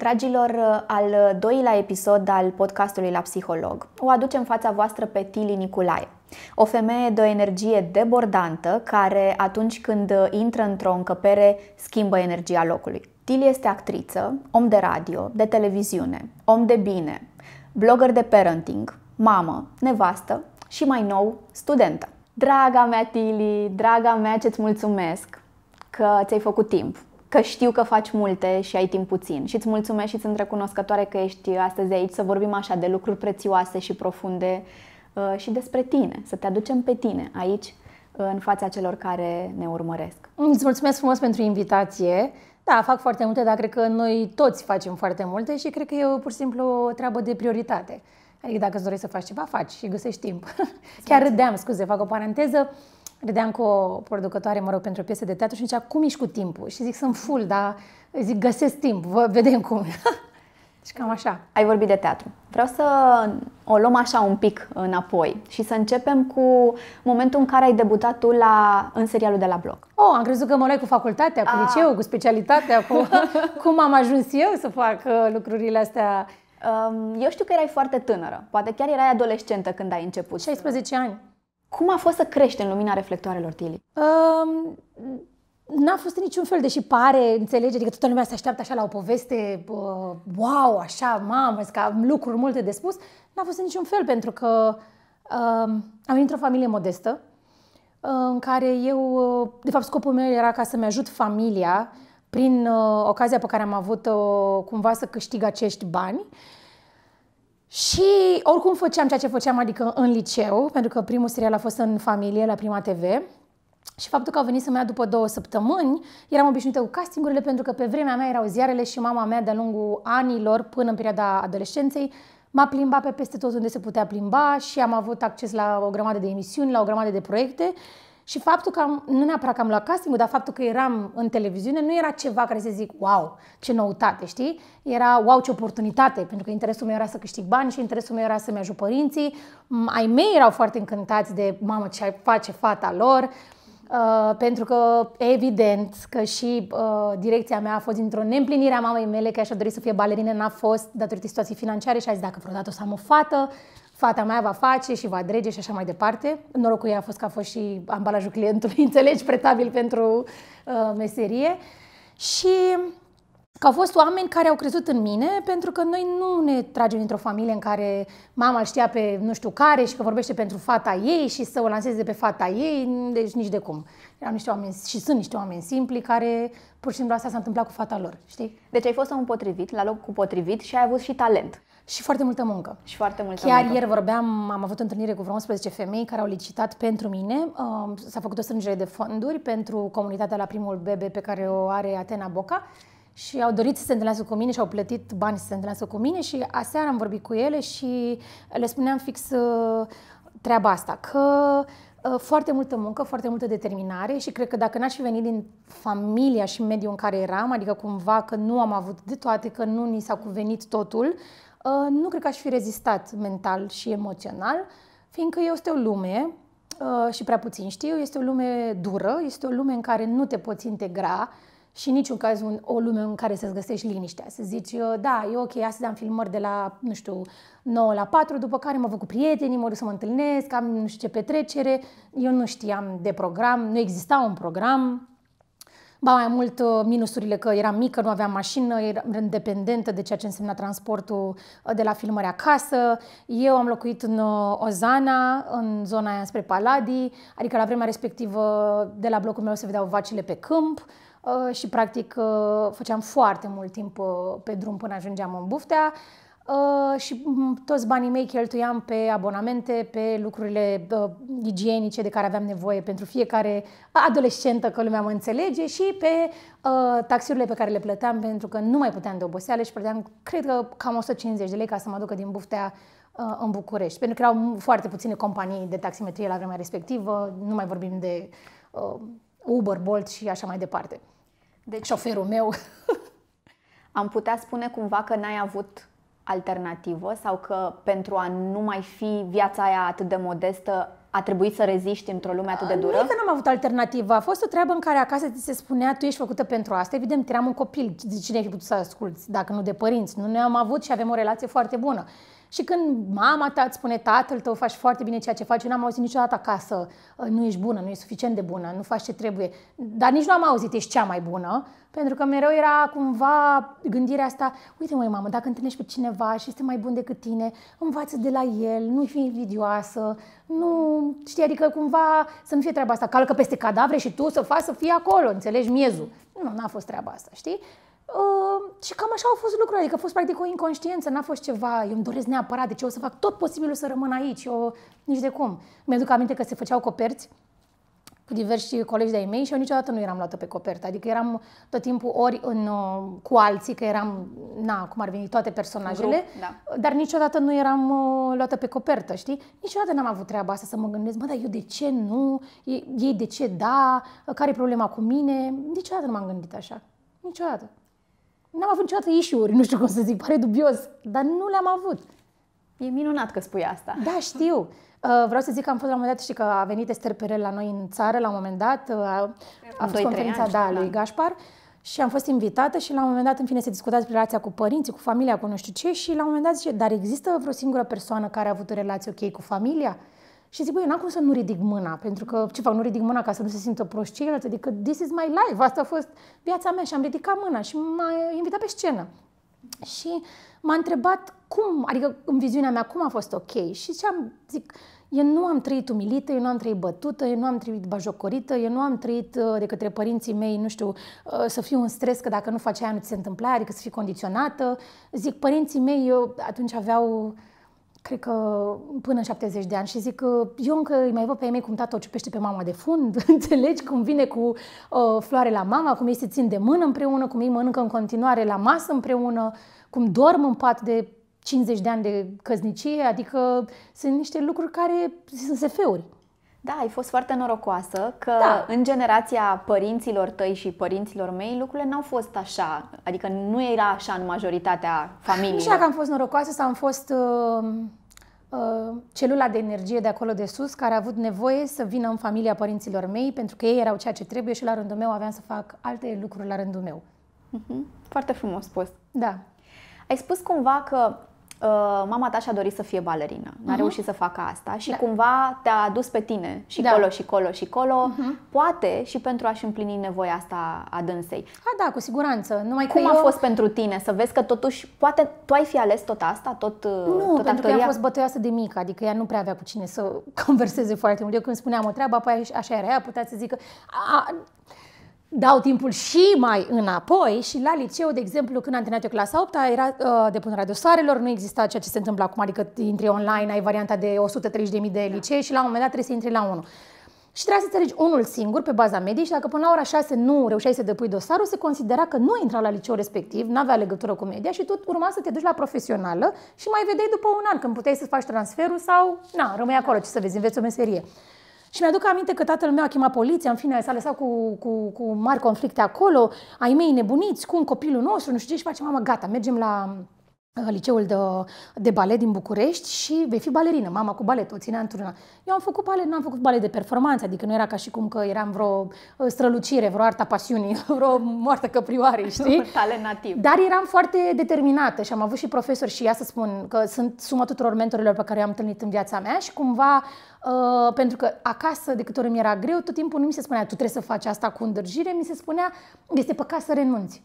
Dragilor, al doilea episod al podcastului la psiholog o aducem în fața voastră pe Tili Niculae, o femeie de o energie debordantă care atunci când intră într-o încăpere schimbă energia locului. Tili este actriță, om de radio, de televiziune, om de bine, blogger de parenting, mamă, nevastă și mai nou, studentă. Draga mea Tili, draga mea ce-ți mulțumesc că ți-ai făcut timp că știu că faci multe și ai timp puțin și îți mulțumesc și sunt recunoscătoare că ești astăzi aici să vorbim așa de lucruri prețioase și profunde uh, și despre tine, să te aducem pe tine aici uh, în fața celor care ne urmăresc. Îți mulțumesc frumos pentru invitație. Da, fac foarte multe, dar cred că noi toți facem foarte multe și cred că e pur și simplu o treabă de prioritate. Adică dacă îți dorești să faci ceva, faci și găsești timp. Chiar exact. râdeam, scuze, fac o paranteză. Vedeam cu o producătoare, mă rog, pentru o piesă de teatru și zicea, cum ești cu timpul? Și zic, sunt full, dar zic, găsesc timp, vă vedem cum. și cam așa. Ai vorbit de teatru. Vreau să o luăm așa un pic înapoi și să începem cu momentul în care ai debutat tu la, în serialul de la blog. Oh, am crezut că mă luai cu facultatea, cu A. Ah. liceu, cu specialitatea, cu cum am ajuns eu să fac uh, lucrurile astea. Um, eu știu că erai foarte tânără, poate chiar erai adolescentă când ai început. 16 ani. Cum a fost să crești în lumina reflectoarelor, Tili? Um, n-a fost niciun fel, deși pare, înțelege, adică toată lumea se așteaptă așa la o poveste, uh, wow, așa, mamă, că am lucruri multe de spus. N-a fost niciun fel, pentru că uh, am venit într-o familie modestă, uh, în care eu, uh, de fapt, scopul meu era ca să-mi ajut familia prin uh, ocazia pe care am avut-o cumva să câștig acești bani și oricum făceam ceea ce făceam, adică în liceu, pentru că primul serial a fost în familie, la Prima TV. Și faptul că au venit să mă ia după două săptămâni, eram obișnuită cu castingurile pentru că pe vremea mea erau ziarele și mama mea de-a lungul anilor, până în perioada adolescenței, m-a plimbat pe peste tot unde se putea plimba și am avut acces la o grămadă de emisiuni, la o grămadă de proiecte și faptul că am, nu neapărat că am luat casting dar faptul că eram în televiziune nu era ceva care să zic, wow, ce noutate, știi? Era, wow, ce oportunitate, pentru că interesul meu era să câștig bani și interesul meu era să-mi ajut părinții. Mm, ai mei erau foarte încântați de, mamă, ce face fata lor. Uh, pentru că evident că și uh, direcția mea a fost dintr-o neîmplinire a mamei mele, că așa dori să fie balerină, n-a fost, datorită situației financiare și a zis dacă vreodată o să am o fată, fata mea va face și va drege și așa mai departe. Norocul ei a fost că a fost și ambalajul clientului, înțelegi, pretabil pentru uh, meserie. Și că au fost oameni care au crezut în mine, pentru că noi nu ne tragem dintr-o familie în care mama îl știa pe nu știu care și că vorbește pentru fata ei și să o lanseze pe fata ei, deci nici de cum. Erau niște oameni și sunt niște oameni simpli care pur și simplu asta s-a întâmplat cu fata lor, știi? Deci ai fost un potrivit, la loc cu potrivit și ai avut și talent. Și foarte multă muncă. Și foarte multă Chiar muncă. ieri vorbeam, am avut o întâlnire cu vreo 11 femei care au licitat pentru mine. Um, s-a făcut o strângere de fonduri pentru comunitatea la primul bebe pe care o are Atena Boca și au dorit să se întâlnească cu mine și au plătit bani să se întâlnească cu mine și aseară am vorbit cu ele și le spuneam fix uh, treaba asta, că uh, foarte multă muncă, foarte multă determinare și cred că dacă n-aș fi venit din familia și mediul în care eram, adică cumva că nu am avut de toate, că nu ni s-a cuvenit totul, Ă, nu cred că aș fi rezistat mental și emoțional, fiindcă eu este o lume, ă, și prea puțin știu, este o lume dură, este o lume în care nu te poți integra și în niciun caz o lume în care să-ți găsești liniștea, să zici, ă, da, e ok, astăzi am filmări de la, nu știu, 9 la 4, după care mă văd cu prietenii, mă duc să mă întâlnesc, am nu știu ce petrecere, eu nu știam de program, nu exista un program, Ba mai mult uh, minusurile că eram mică, nu aveam mașină, eram independentă de ceea ce însemna transportul uh, de la filmări acasă. Eu am locuit în uh, Ozana, în zona aia spre Paladi, adică la vremea respectivă de la blocul meu se vedeau vacile pe câmp și practic făceam foarte mult timp pe drum până ajungeam în buftea. Uh, și mm, toți banii mei cheltuiam pe abonamente, pe lucrurile uh, igienice de care aveam nevoie pentru fiecare adolescentă, că lumea mă înțelege, și pe uh, taxiurile pe care le plăteam pentru că nu mai puteam de oboseală și plăteam, cred că, cam 150 de lei ca să mă ducă din buftea uh, în București. Pentru că erau foarte puține companii de taximetrie la vremea respectivă, nu mai vorbim de uh, Uber, Bolt și așa mai departe. Deci, Șoferul meu. Am putea spune cumva că n-ai avut alternativă sau că pentru a nu mai fi viața aia atât de modestă a trebuit să reziști într-o lume atât de dură? Nu că n-am avut alternativă. A fost o treabă în care acasă ți se spunea tu ești făcută pentru asta. Evident, eram un copil. De cine ai putut să asculți? Dacă nu de părinți. Nu ne-am avut și avem o relație foarte bună. Și când mama ta îți spune, tatăl tău, faci foarte bine ceea ce faci, eu n-am auzit niciodată acasă, ă, nu ești bună, nu ești suficient de bună, nu faci ce trebuie. Dar nici nu am auzit, ești cea mai bună, pentru că mereu era cumva gândirea asta, uite măi mamă, dacă întâlnești pe cineva și este mai bun decât tine, învață de la el, nu fi invidioasă, nu, știi, adică cumva să nu fie treaba asta, calcă peste cadavre și tu să faci să fii acolo, înțelegi miezul. Nu, n-a fost treaba asta, știi? Ehm, și cam așa au fost lucrurile, adică a fost practic o inconștiență, n-a fost ceva, eu îmi doresc neapărat, deci eu o să fac tot posibilul să rămân aici, eu nici de cum. Mi-aduc aminte că se făceau coperți cu diversi colegi de-ai mei și eu niciodată nu eram luată pe copertă. Adică eram tot timpul ori în, uh, cu alții, că eram, na, cum ar veni, toate personajele, grup, da. dar niciodată nu eram uh, luată pe copertă, știi? Niciodată n-am avut treaba asta să mă gândesc, mă, dar eu de ce nu? Ei de ce da? Care e problema cu mine? Niciodată nu m-am gândit așa. Niciodată. N-am avut niciodată issue nu știu cum să zic, pare dubios, dar nu le-am avut. E minunat că spui asta. Da, știu. Uh, vreau să zic că am fost la un moment dat, și că a venit Ester Perel la noi în țară, la un moment dat, uh, a, a fost conferința ani, da, lui da. Gașpar și am fost invitată și la un moment dat, în fine, se discutați despre relația cu părinții, cu familia, cu nu știu ce și la un moment dat zice, dar există vreo singură persoană care a avut o relație ok cu familia? Și zic, băi, n-am cum să nu ridic mâna, pentru că ce fac, nu ridic mâna ca să nu se simtă proști ceilalți, adică this is my life, asta a fost viața mea și am ridicat mâna și m-a invitat pe scenă. Și m-a întrebat cum, adică în viziunea mea, cum a fost ok. Și ce am, zic, eu nu am trăit umilită, eu nu am trăit bătută, eu nu am trăit bajocorită, eu nu am trăit uh, de către părinții mei, nu știu, uh, să fiu în stres că dacă nu faci aia nu ți se întâmpla, adică să fii condiționată. Zic, părinții mei eu, atunci aveau cred că până în 70 de ani și zic că eu încă îi mai văd pe ei mei cum tata o ciupește pe mama de fund, înțelegi cum vine cu uh, floare la mama, cum ei se țin de mână împreună, cum ei mănâncă în continuare la masă împreună, cum dorm în pat de 50 de ani de căznicie, adică sunt niște lucruri care sunt sefeuri. Da, ai fost foarte norocoasă că da. în generația părinților tăi și părinților mei lucrurile n-au fost așa, adică nu era așa în majoritatea familiei. Nu știu dacă am fost norocoasă sau am fost uh, Uh, celula de energie de acolo de sus, care a avut nevoie să vină în familia părinților mei, pentru că ei erau ceea ce trebuie și la rândul meu aveam să fac alte lucruri la rândul meu. Mhm. Foarte frumos spus. Da. Ai spus cumva că Uh, mama ta și-a dorit să fie balerină, n-a uh-huh. reușit să facă asta și da. cumva te-a adus pe tine și da. colo și colo și colo, uh-huh. poate și pentru a-și împlini nevoia asta a dânsei. A, da, cu siguranță. Numai Cum că a eu... fost pentru tine să vezi că totuși, poate tu ai fi ales tot asta, tot uh, Nu, tot pentru actoria? că ea a fost bătăioasă de mică, adică ea nu prea avea cu cine să converseze foarte mult. Eu când spuneam o treabă, apoi așa era ea, putea să zică, a, dau timpul și mai înapoi și la liceu, de exemplu, când am terminat eu clasa 8 era uh, depunerea dosarelor, nu exista ceea ce se întâmplă acum, adică intri online, ai varianta de 130.000 de licee da. și la un moment dat trebuie să intri la unul. Și trebuia să înțelegi unul singur pe baza medii. și dacă până la ora 6 nu reușeai să depui dosarul, se considera că nu intra la liceu respectiv, nu avea legătură cu media și tot urma să te duci la profesională și mai vedeai după un an când puteai să faci transferul sau, na, rămâi acolo, ce să vezi, înveți o meserie. Și mi-aduc aminte că tatăl meu a chemat poliția, în fine, s-a lăsat cu, cu, cu mari conflicte acolo, ai mei nebuniți, cum copilul nostru, nu știu ce, și face mama, gata, mergem la Uh, liceul de, de balet din București și vei fi balerină. Mama cu balet, o ținea într-una. Eu am făcut balet, n-am făcut balet de performanță, adică nu era ca și cum că eram vreo uh, strălucire, vreo arta pasiunii, vreo moartă căprioare, știi? Talent nativ. Dar eram foarte determinată și am avut și profesori și ea să spun că sunt suma tuturor mentorilor pe care i-am întâlnit în viața mea și cumva Uh, pentru că acasă, de câte ori mi era greu, tot timpul nu mi se spunea tu trebuie să faci asta cu îndrăgire, mi se spunea este păcat să renunți.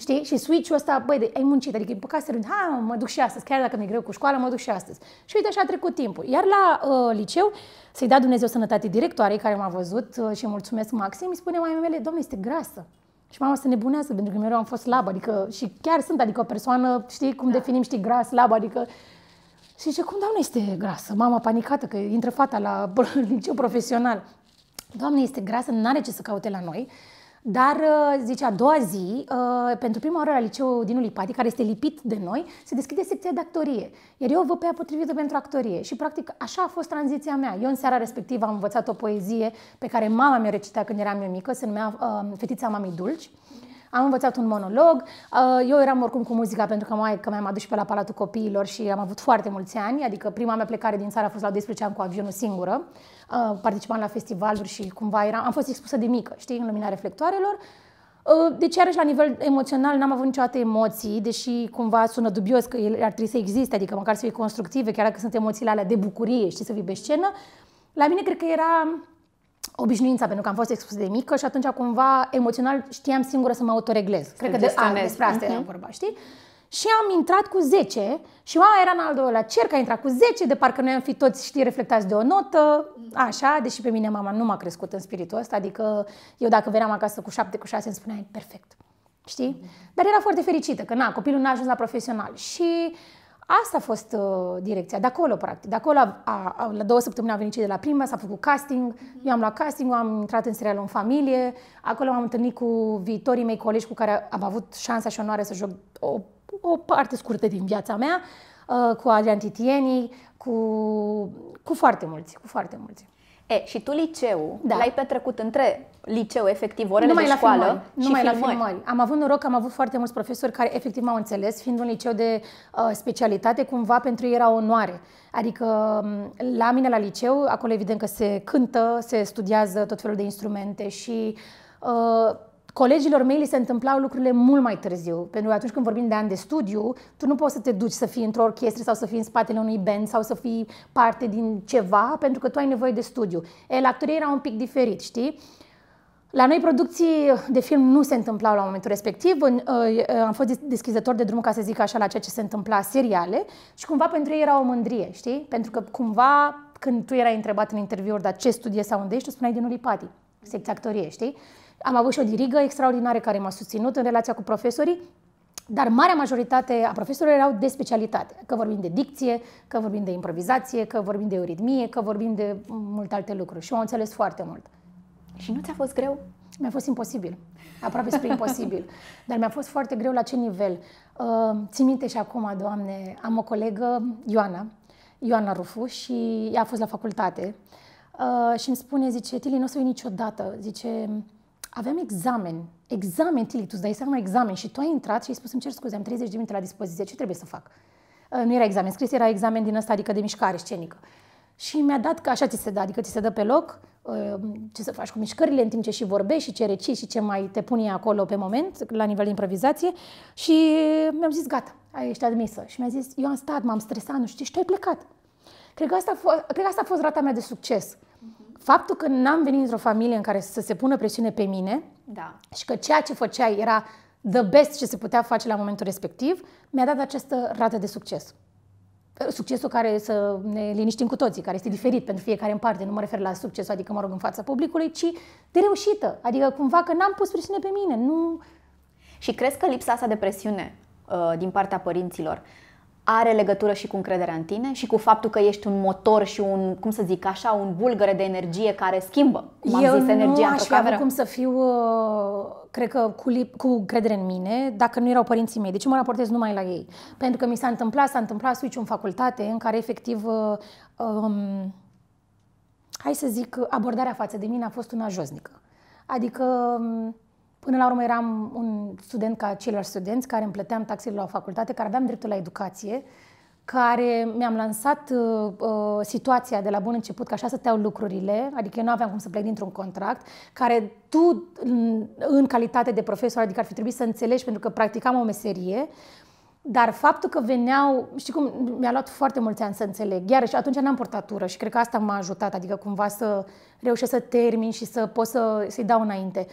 Știi? Și switch-ul ăsta, băi, de, ai muncit, adică să rând, ha, mă duc și astăzi, chiar dacă mi-e greu cu școala, mă duc și astăzi. Și uite, așa a trecut timpul. Iar la uh, liceu, să-i da Dumnezeu sănătate directoarei care m-a văzut uh, și mulțumesc maxim, îi spune mai mele, doamne, este grasă. Și mama se nebunează, pentru că mereu am fost slabă, adică, și chiar sunt, adică o persoană, știi cum da. definim, știi, gras, slabă, adică, și zice, cum, doamne, este grasă? Mama panicată că intră fata la liceu profesional. Doamne, este grasă, nu are ce să caute la noi. Dar, uh, zice, a doua zi, uh, pentru prima oară la liceul din Ulipati, care este lipit de noi, se deschide secția de actorie. Iar eu vă pe potrivită pentru actorie. Și, practic, așa a fost tranziția mea. Eu, în seara respectivă, am învățat o poezie pe care mama mi-o recita când eram eu mică, se numea uh, Fetița Mamei Dulci. Am învățat un monolog. Uh, eu eram oricum cu muzica pentru că mai că mi-am adus și pe la Palatul Copiilor și am avut foarte mulți ani, adică prima mea plecare din țară a fost la 12 ani cu avionul singură. Uh, participam la festivaluri și cumva eram, am fost expusă de mică, știi, în lumina reflectoarelor. Uh, deci, iarăși, la nivel emoțional, n-am avut niciodată emoții, deși cumva sună dubios că ele ar trebui să existe, adică măcar să fie constructive, chiar dacă sunt emoțiile alea de bucurie, știi, să vii pe scenă. La mine cred că era obișnuința, pentru că am fost expusă de mică și atunci cumva emoțional știam singură să mă autoreglez. Să Cred că de, a, despre asta uh-huh. era vorba, știi? Și am intrat cu 10 și mama era în al doilea cer că a intrat cu 10, de parcă noi am fi toți, știi, reflectați de o notă, așa, deși pe mine mama nu m-a crescut în spiritul ăsta, adică eu dacă veneam acasă cu 7, cu 6 îmi spunea, perfect, știi? Dar era foarte fericită că, na, copilul n-a ajuns la profesional și uh, Asta a fost uh, direcția, de acolo, practic. De acolo, a, a, la două săptămâni am venit cei de la prima, s-a făcut casting, mm-hmm. eu am luat casting, am intrat în serialul în familie, acolo m-am întâlnit cu viitorii mei colegi cu care am avut șansa și onoare să joc o, o parte scurtă din viața mea, uh, cu Adrian Titieni, cu, cu foarte mulți, cu foarte mulți. E, și tu liceu da. l-ai petrecut între liceu, efectiv, orele numai de școală la filmări, și numai filmări. la filmări. Am avut noroc, că am avut foarte mulți profesori care efectiv m-au înțeles, fiind un liceu de uh, specialitate, cumva pentru ei era onoare. Adică mm, la mine la liceu, acolo evident că se cântă, se studiază tot felul de instrumente și uh, colegilor mei li se întâmplau lucrurile mult mai târziu. Pentru că atunci când vorbim de ani de studiu, tu nu poți să te duci să fii într-o orchestră sau să fii în spatele unui band sau să fii parte din ceva, pentru că tu ai nevoie de studiu. E, la actorii era un pic diferit, știi? La noi producții de film nu se întâmplau la momentul respectiv, ă, ă, am fost deschizător de drum, ca să zic așa, la ceea ce se întâmpla seriale și cumva pentru ei era o mândrie, știi? Pentru că cumva când tu erai întrebat în interviuri, dar ce studie sau unde ești, tu spuneai din Ulipati, secția actorie, știi? Am avut și o dirigă extraordinară care m-a susținut în relația cu profesorii, dar marea majoritate a profesorilor erau de specialitate, că vorbim de dicție, că vorbim de improvizație, că vorbim de euritmie, că vorbim de multe alte lucruri și au înțeles foarte mult. Și nu ți-a fost greu? Mi-a fost imposibil. Aproape spre imposibil. Dar mi-a fost foarte greu la ce nivel. Uh, țin minte și acum, Doamne, am o colegă, Ioana, Ioana Rufu, și ea a fost la facultate. Uh, și îmi spune, zice, Tili, nu o să uit niciodată. Zice, aveam examen, examen, Tili, tu îți dai seama examen și tu ai intrat și ai spus, îmi cer scuze, am 30 de minute la dispoziție, ce trebuie să fac? Uh, nu era examen scris, era examen din ăsta, adică de mișcare scenică. Și mi-a dat, că așa ți se dă, adică ți se dă pe loc, Ehm, ce să faci cu mișcările în timp ce și vorbești și ce reci și ce mai te pune acolo pe moment, la nivel de improvizație și mi-am zis, gata, ești admisă. Și mi-a zis, eu am stat, m-am stresat, nu știu, și tu ai plecat. Cred că asta a fost, cred că asta a fost rata mea de succes. Mhm. Faptul că n-am venit într-o familie în care să se pună presiune pe mine da. și că ceea ce făceai era the best ce se putea face la momentul respectiv, mi-a dat această rată de succes succesul care să ne liniștim cu toții, care este diferit pentru fiecare în parte, nu mă refer la succes, adică mă rog în fața publicului, ci de reușită, adică cumva că n-am pus presiune pe mine, nu... Și crezi că lipsa asta de presiune uh, din partea părinților uh, are legătură și cu încrederea în tine și cu faptul că ești un motor și un, cum să zic așa, un bulgăre de energie care schimbă, cum am Eu zis, energia nu aș fi avut cum să fiu, uh, cred că, cu, lip, cu încredere în mine, dacă nu erau părinții mei. Deci mă raportez numai la ei. Pentru că mi s-a întâmplat, s-a întâmplat switch în facultate în care efectiv... Uh, um, hai să zic, abordarea față de mine a fost una josnică. Adică um, Până la urmă eram un student ca ceilalți studenți care îmi plăteam taxele la o facultate, care aveam dreptul la educație, care mi-am lansat uh, uh, situația de la bun început, că așa stăteau lucrurile, adică eu nu aveam cum să plec dintr-un contract, care tu, în, în calitate de profesor, adică ar fi trebuit să înțelegi, pentru că practicam o meserie, dar faptul că veneau, știi cum, mi-a luat foarte mulți ani să înțeleg. și atunci n-am ură și cred că asta m-a ajutat, adică cumva să reușesc să termin și să pot să, să-i dau înainte. Uh,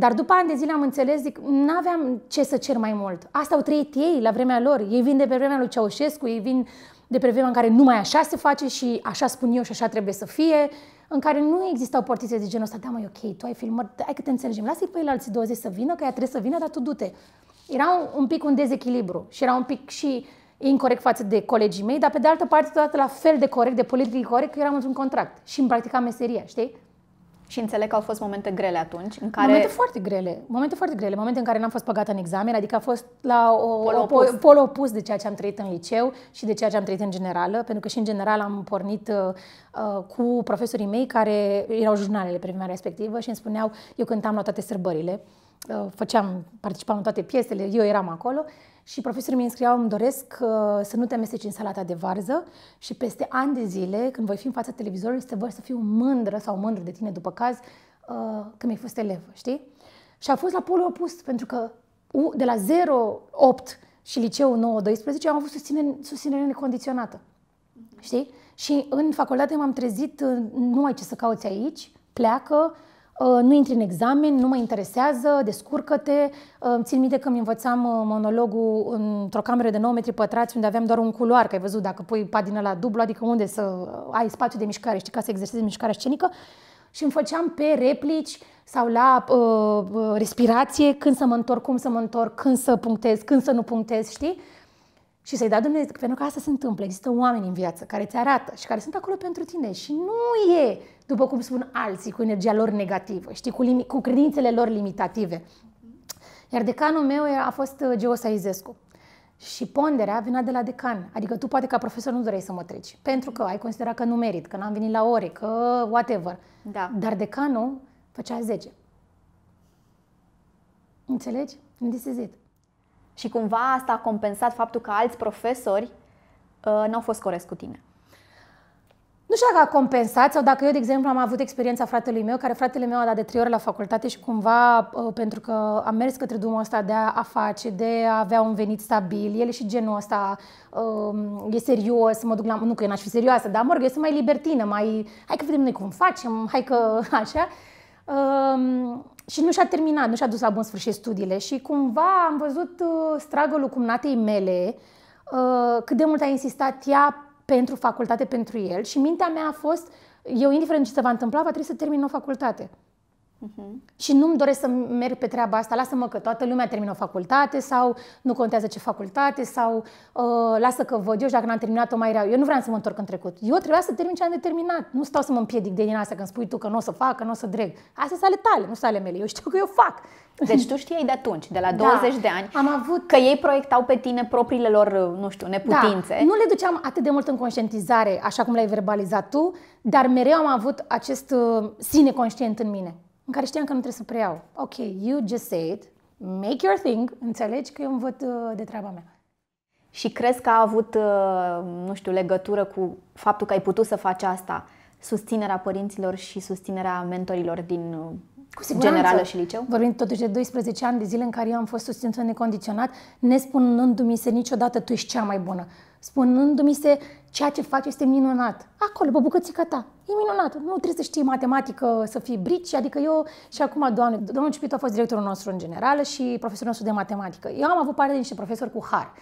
dar după ani de zile am înțeles, zic, nu aveam ce să cer mai mult. Asta au trăit ei la vremea lor. Ei vin de pe vremea lui Ceaușescu, ei vin de pe vremea în care numai așa se face și așa spun eu și așa trebuie să fie, în care nu existau portițe de genul ăsta, da mă, e ok, tu ai filmări, hai că te înțelegem, lasă-i pe alții 20 să vină, că ea trebuie să vină, dar tu du-te. Era un, un pic un dezechilibru și era un pic și incorrect față de colegii mei, dar pe de altă parte, toată la fel de corect, de politic corect, că eram într-un contract și îmi practicam meseria, știi? Și înțeleg că au fost momente grele atunci în care... Momente foarte grele, momente foarte grele, momente în care n-am fost băgată în examen, adică a fost la o, pol, opus. O, pol opus de ceea ce am trăit în liceu și de ceea ce am trăit în generală, pentru că și în general am pornit uh, uh cu profesorii mei care erau jurnalele pe vremea respectivă și îmi spuneau, eu cântam la toate sărbările, uh, făceam, participam în toate piesele, eu eram acolo și profesorii mi înscriau, îmi doresc uh, să nu te amesteci în salata de varză și peste ani de zile, când voi fi în fața televizorului, să văd să fiu mândră sau mândră de tine după caz uh, că mi-ai fost elev, știi? Și a fost la polul opus, pentru că de la 08 și liceu 9-12 am avut susținere, susținere necondiționată, știi? Și în facultate m-am trezit, uh, nu ai ce să cauți aici, pleacă, Uh, nu intri în examen, nu mă interesează, descurcă-te. Uh, țin minte că îmi învățam uh, monologul într-o cameră de 9 metri pătrați unde aveam doar un culoar, că ai văzut, dacă pui padină la dublu, adică unde să ai spațiu de mișcare, știi, ca să exersezi mișcarea scenică. Și îmi făceam pe replici sau la uh, respirație, când să mă întorc, cum să mă întorc, când să punctez, când să nu punctez, știi? Și să-i dea Dumnezeu, pentru că asta se întâmplă. Există oameni în viață care ți arată și care sunt acolo pentru tine și nu e după cum spun alții, cu energia lor negativă, știi, cu, limi- cu credințele lor limitative. Iar decanul meu a fost uh, Saizescu. Și ponderea venea de la decan. Adică tu poate ca profesor nu doreai să mă treci. Pentru că ai considerat că nu merit, că n-am venit la ore, că whatever. Da. Dar decanul făcea 10. Înțelegi? This is it. Și cumva asta a compensat faptul că alți profesori uh, n-au fost corect cu tine. Nu știu dacă a compensat sau dacă eu, de exemplu, am avut experiența fratelui meu, care fratele meu a dat de trei ori la facultate și cumva, uh, pentru că am mers către drumul ăsta de a face, de a avea un venit stabil, el și genul ăsta um, e serios, mă duc la... Nu că eu n-aș fi serioasă, dar mă rog, eu sunt mai libertină, mai... Hai că vedem noi cum facem, hai că așa. Um, și nu și-a terminat, nu și-a dus la bun sfârșit studiile și cumva am văzut uh, stragălul cumnatei mele, uh, cât de mult a insistat ea pentru facultate pentru el și mintea mea a fost, eu indiferent ce se va întâmpla, va trebui să termin o facultate. Uh-huh. Și nu-mi doresc să merg pe treaba asta, lasă-mă că toată lumea termină o facultate sau nu contează ce facultate sau uh, lasă că văd eu și dacă n-am terminat-o mai rău. Eu nu vreau să mă întorc în trecut. Eu trebuia să termin ce am determinat. Nu stau să mă împiedic de din asta când spui tu că nu o să fac, că nu o să dreg. Astea sunt ale tale, nu sunt ale mele. Eu știu că eu fac. Deci tu știai de atunci, de la 20 da, de ani, am avut... că ei proiectau pe tine propriile lor, uh, nu știu, neputințe. Da, nu le duceam atât de mult în conștientizare, așa cum le ai verbalizat tu, dar mereu am avut acest uh, sine conștient în mine în care știam că nu trebuie să preiau. Ok, you just say it, make your thing, înțelegi că eu învăț uh, de treaba mea. Și crezi că a avut, uh, nu știu, legătură cu faptul că ai putut să faci asta, susținerea părinților și susținerea mentorilor din uh, cu siguranță. Generală și liceu? Vorbim totuși de 12 ani de zile în care eu am fost susținută necondiționat, nespunându-mi se niciodată tu ești cea mai bună, spunându-mi se ceea ce faci este minunat. Acolo, pe bucățica ta, e minunat. Nu trebuie să știi matematică, să fii brici, adică eu și acum, doamne, domnul Cipito a fost directorul nostru în general și profesorul nostru de matematică. Eu am avut parte de niște profesori cu har.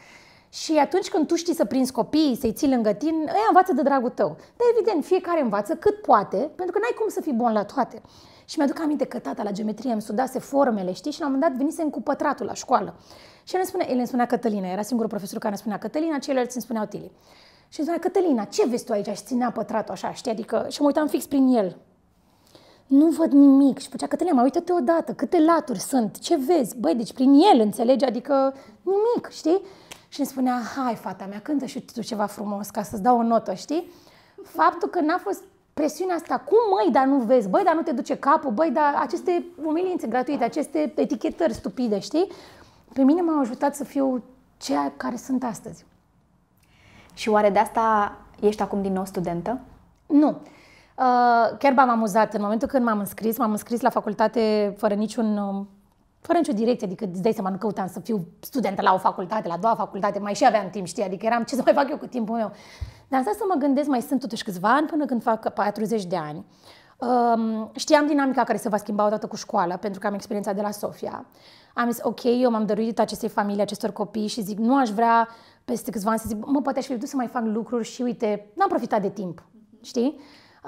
Și atunci când tu știi să prinzi copiii, să-i ții lângă tine, ei învață de dragul tău. Dar evident, fiecare învață cât poate, pentru că n-ai cum să fii bun la toate. Și mi-aduc aminte că tata la geometrie îmi studase formele, știi? Și la un moment dat venisem cu pătratul la școală. Și el îmi spunea, el îmi spunea Cătălina, era singurul profesor care îmi spunea Cătălina, ceilalți îmi spuneau Tili. Și îmi spunea, Cătălina, ce vezi tu aici? Și ținea pătratul așa, știi? Adică, și mă uitam fix prin el. Nu văd nimic. Și făcea, Cătălina, mai uită-te odată, câte laturi sunt, ce vezi? Băi, deci prin el înțelegi, adică nimic, știi? Și îmi spunea, hai fata mea, cântă și tu ceva frumos ca să-ți dau o notă, știi? Faptul că n-a fost presiunea asta, cum măi, dar nu vezi, băi, dar nu te duce capul, băi, dar aceste umilințe gratuite, aceste etichetări stupide, știi? Pe mine m-au ajutat să fiu ceea care sunt astăzi. Și oare de asta ești acum din nou studentă? Nu. Uh, chiar m-am amuzat. În momentul când m-am înscris, m-am înscris la facultate fără niciun um, fără nicio direcție, adică îți dai seama, nu căutam să fiu studentă la o facultate, la a doua facultate, mai și aveam timp, știi, adică eram ce să mai fac eu cu timpul meu. Dar asta să mă gândesc, mai sunt totuși câțiva ani până când fac 40 de ani. Um, știam dinamica care se va schimba odată cu școala, pentru că am experiența de la Sofia. Am zis, ok, eu m-am dăruit acestei familii, acestor copii și zic, nu aș vrea peste câțiva ani să zic, mă, poate aș fi putut să mai fac lucruri și uite, n-am profitat de timp, știi?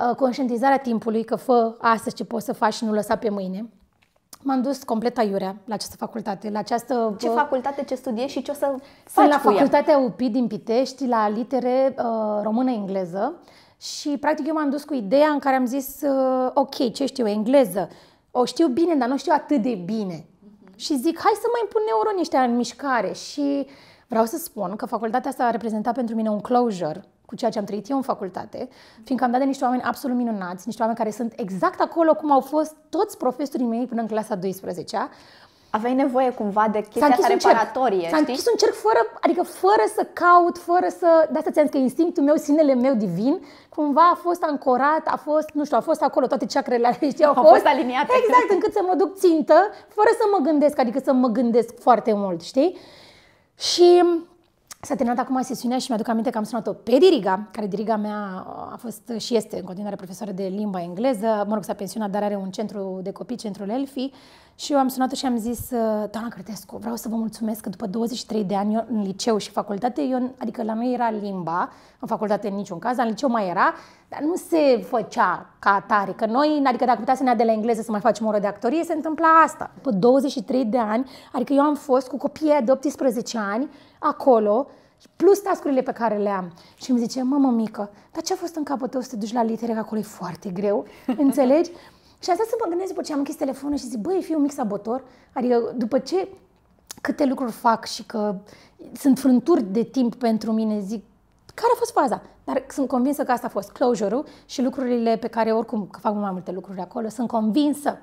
Uh, conștientizarea timpului, că fă astăzi ce poți să faci și nu lăsa pe mâine m-am dus complet aiurea la această facultate, la această... Ce uh, facultate, ce studiezi și ce o să Sunt faci la facultatea UP din Pitești, la litere uh, română-engleză și practic eu m-am dus cu ideea în care am zis, uh, ok, ce știu, engleză, o știu bine, dar nu știu atât de bine. Uh-huh. Și zic, hai să mai pun neuronii ăștia în mișcare și vreau să spun că facultatea asta a reprezentat pentru mine un closure cu ceea ce am trăit eu în facultate, fiindcă am dat de niște oameni absolut minunați, niște oameni care sunt exact acolo cum au fost toți profesorii mei până în clasa 12-a. Aveai nevoie cumva de chestia asta reparatorie, știi? S-a închis un cerc fără, adică fără să caut, fără să... De asta ți-am că instinctul meu, sinele meu divin, cumva a fost ancorat, a fost, nu știu, a fost acolo toate ceacrele alea, știi, au, au fost, fost aliniate. Exact, încât să mă duc țintă, fără să mă gândesc, adică să mă gândesc foarte mult, știi? Și S-a terminat acum sesiunea și mi-aduc aminte că am sunat-o pe Diriga, care Diriga mea uh, a fost și este în continuare profesoară de limba engleză, mă rog, s-a pensionat, dar are un centru de copii, centrul Elfi, și eu am sunat-o și am zis, uh, doamna Cărtescu, vreau să vă mulțumesc că după 23 de ani eu, în liceu și facultate, eu, adică la noi era limba, în facultate în niciun caz, în liceu mai era, dar nu se făcea ca atare, că noi, adică dacă putea să ne ia de la engleză să mai facem o oră de actorie, se întâmpla asta. După 23 de ani, adică eu am fost cu copiii de 18 ani acolo, plus tascurile pe care le am. Și îmi zice, mamă mică, dar ce a fost în capul tău să te duci la litere, că acolo e foarte greu, înțelegi? Și asta să mă gândesc după ce am închis telefonul și zic, băi, fiu un mic sabotor. Adică după ce câte lucruri fac și că sunt frânturi de timp pentru mine, zic, care a fost faza? Dar sunt convinsă că asta a fost closure-ul și lucrurile pe care oricum că fac mai multe lucruri acolo, sunt convinsă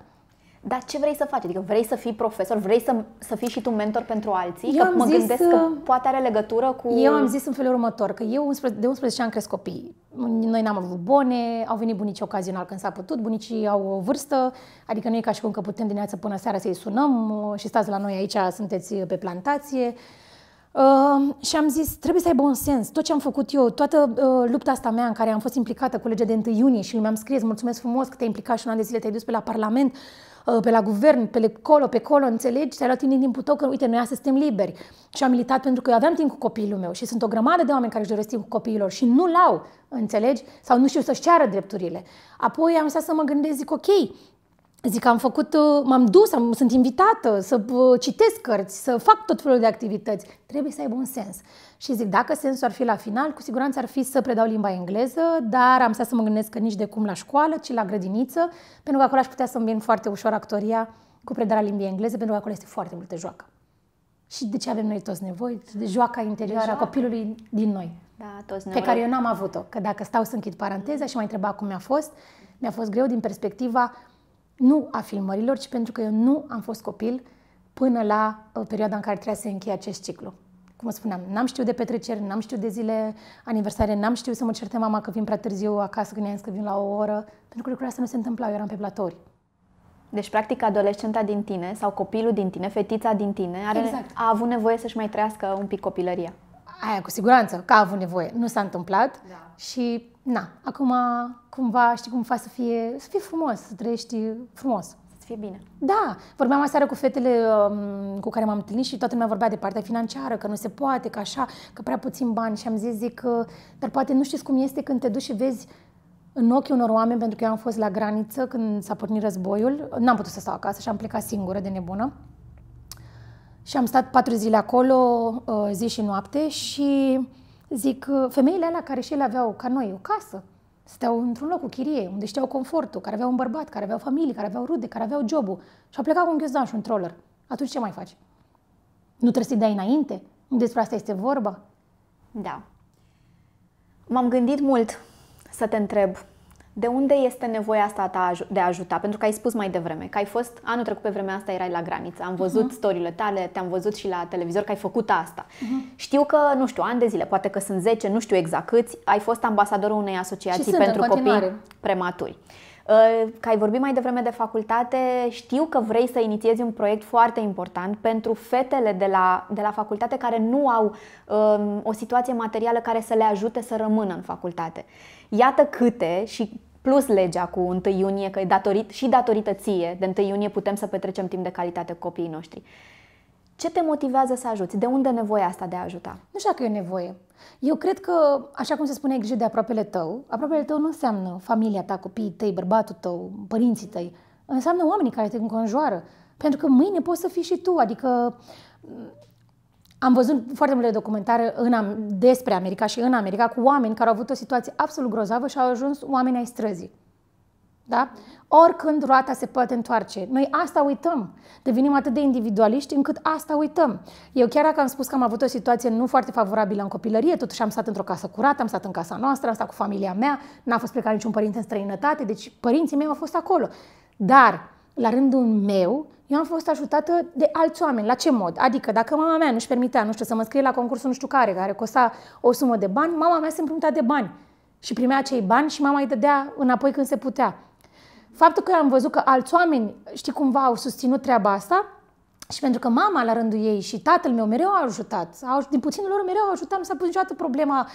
dar ce vrei să faci? Adică vrei să fii profesor? Vrei să, să fii și tu mentor pentru alții? Eu că mă zis, gândesc că uh, poate are legătură cu... Eu am zis în felul următor, că eu de 11 ani cresc copii. Noi n-am avut bone, au venit bunici ocazional când s-a putut, bunicii au o vârstă, adică nu e ca și cum că putem dimineața până seara să-i sunăm uh, și stați la noi aici, sunteți uh, pe plantație. Uh, și am zis, trebuie să ai bun sens. Tot ce am făcut eu, toată uh, lupta asta mea în care am fost implicată cu legea de 1 iunie și mi-am scris, mulțumesc frumos că te-ai implicat și un an de zile, te-ai dus pe la Parlament, Uh, pe la guvern, pe colo, pe colo, înțelegi? te ai luat din timpul tău că, uite, noi astăzi suntem liberi. Și am militat pentru că eu aveam timp cu copilul meu și sunt o grămadă de oameni care își doresc timp cu copiilor și nu l-au, înțelegi? Sau nu știu să-și ceară drepturile. Apoi am stat să mă gândesc, zic, ok, Zic, am făcut, uh, m-am dus, am, sunt invitată să uh, citesc cărți, să fac tot felul de activități. Trebuie să aibă un sens. Și zic, dacă sensul ar fi la final, cu siguranță ar fi să predau limba engleză, dar am stat să mă gândesc că nici de cum la școală, ci la grădiniță, pentru că acolo aș putea să-mi vin foarte ușor actoria cu predarea limbii engleze, pentru că acolo este foarte multă joacă. Și de ce avem noi toți nevoie? De joaca interioară a copilului din noi. Da, toți pe care eu n-am avut-o. Că dacă stau să închid paranteza și mai întreba cum mi-a fost, mi-a fost greu din perspectiva nu a filmărilor, ci pentru că eu nu am fost copil până la uh, perioada în care trebuia să încheie acest ciclu. Cum spuneam, n-am știut de petreceri, n-am știut de zile aniversare, n-am știut să mă certe mama că vin prea târziu acasă când ne am că vin la o oră, pentru că lucrurile astea nu se întâmplau, eu eram pe platori. Deci, practic, adolescenta din tine sau copilul din tine, fetița din tine, are, exact. a avut nevoie să-și mai trăiască un pic copilăria aia cu siguranță că a avut nevoie. Nu s-a întâmplat da. și na, acum cumva știi cum faci să fie, să fie frumos, să trăiești frumos. Să fie bine. Da, vorbeam aseară cu fetele um, cu care m-am întâlnit și toată lumea vorbea de partea financiară, că nu se poate, că așa, că prea puțin bani și am zis, zic, că, dar poate nu știți cum este când te duci și vezi în ochii unor oameni, pentru că eu am fost la graniță când s-a pornit războiul, n-am putut să stau acasă și am plecat singură de nebună. Și am stat patru zile acolo, uh, zi și noapte, și zic, uh, femeile alea care și ele aveau, ca noi, o casă, stau într-un loc cu chirie, unde știau confortul, care aveau un bărbat, care aveau familie, care aveau rude, care aveau jobul, și au plecat cu un ghiozdan și un troller. Atunci ce mai faci? Nu trebuie să-i dai înainte? Nu despre asta este vorba? Da. M-am gândit mult să te întreb de unde este nevoia asta ta de a ajuta? Pentru că ai spus mai devreme că ai fost, anul trecut pe vremea asta erai la graniță, am văzut uh-huh. Mhm. storiile tale, te-am văzut și la televizor că ai făcut asta. Uh-huh. Știu că, nu știu, ani de zile, poate că sunt 10, nu știu exact câți, ai fost ambasadorul unei asociații pentru copii prematuri. Uh, că ai vorbit mai devreme de facultate, știu că vrei să inițiezi un proiect foarte important pentru fetele de la, de la facultate care nu au um, o situație materială care să le ajute să rămână în facultate. Iată câte și plus legea cu 1 iunie, că datorit, și datorită ție, de 1 iunie putem să petrecem timp de calitate cu copiii noștri. Ce te motivează să ajuți? De unde nevoia asta de a ajuta? Nu știu că e nevoie. Eu cred că, așa cum se spune, grijă de aproapele tău. Aproapele tău nu înseamnă familia ta, copiii tăi, bărbatul tău, părinții tăi. Înseamnă oamenii care te înconjoară. Pentru că mâine poți să fii și tu. Adică am văzut foarte multe documentare în, despre America și în America cu oameni care au avut o situație absolut grozavă și au ajuns oameni ai străzii. Da? Oricând roata se poate întoarce. Noi asta uităm. Devenim atât de individualiști încât asta uităm. Eu chiar dacă am spus că am avut o situație nu foarte favorabilă în copilărie, totuși am stat într-o casă curată, am stat în casa noastră, am stat cu familia mea, n-a fost plecat niciun părinte în străinătate, deci părinții mei au fost acolo. Dar, la rândul meu, eu am fost ajutată de alți oameni. La ce mod? Adică dacă mama mea nu-și permitea, nu știu, să mă scrie la concursul nu știu care, care costa o sumă de bani, mama mea se împrumuta de bani și primea acei bani și mama îi dădea înapoi când se putea faptul că am văzut că alți oameni, știi, cumva au susținut treaba asta și pentru că mama la rândul ei și tatăl meu mereu au ajutat, au, din puținul lor mereu au ajutat, nu s-a pus niciodată problema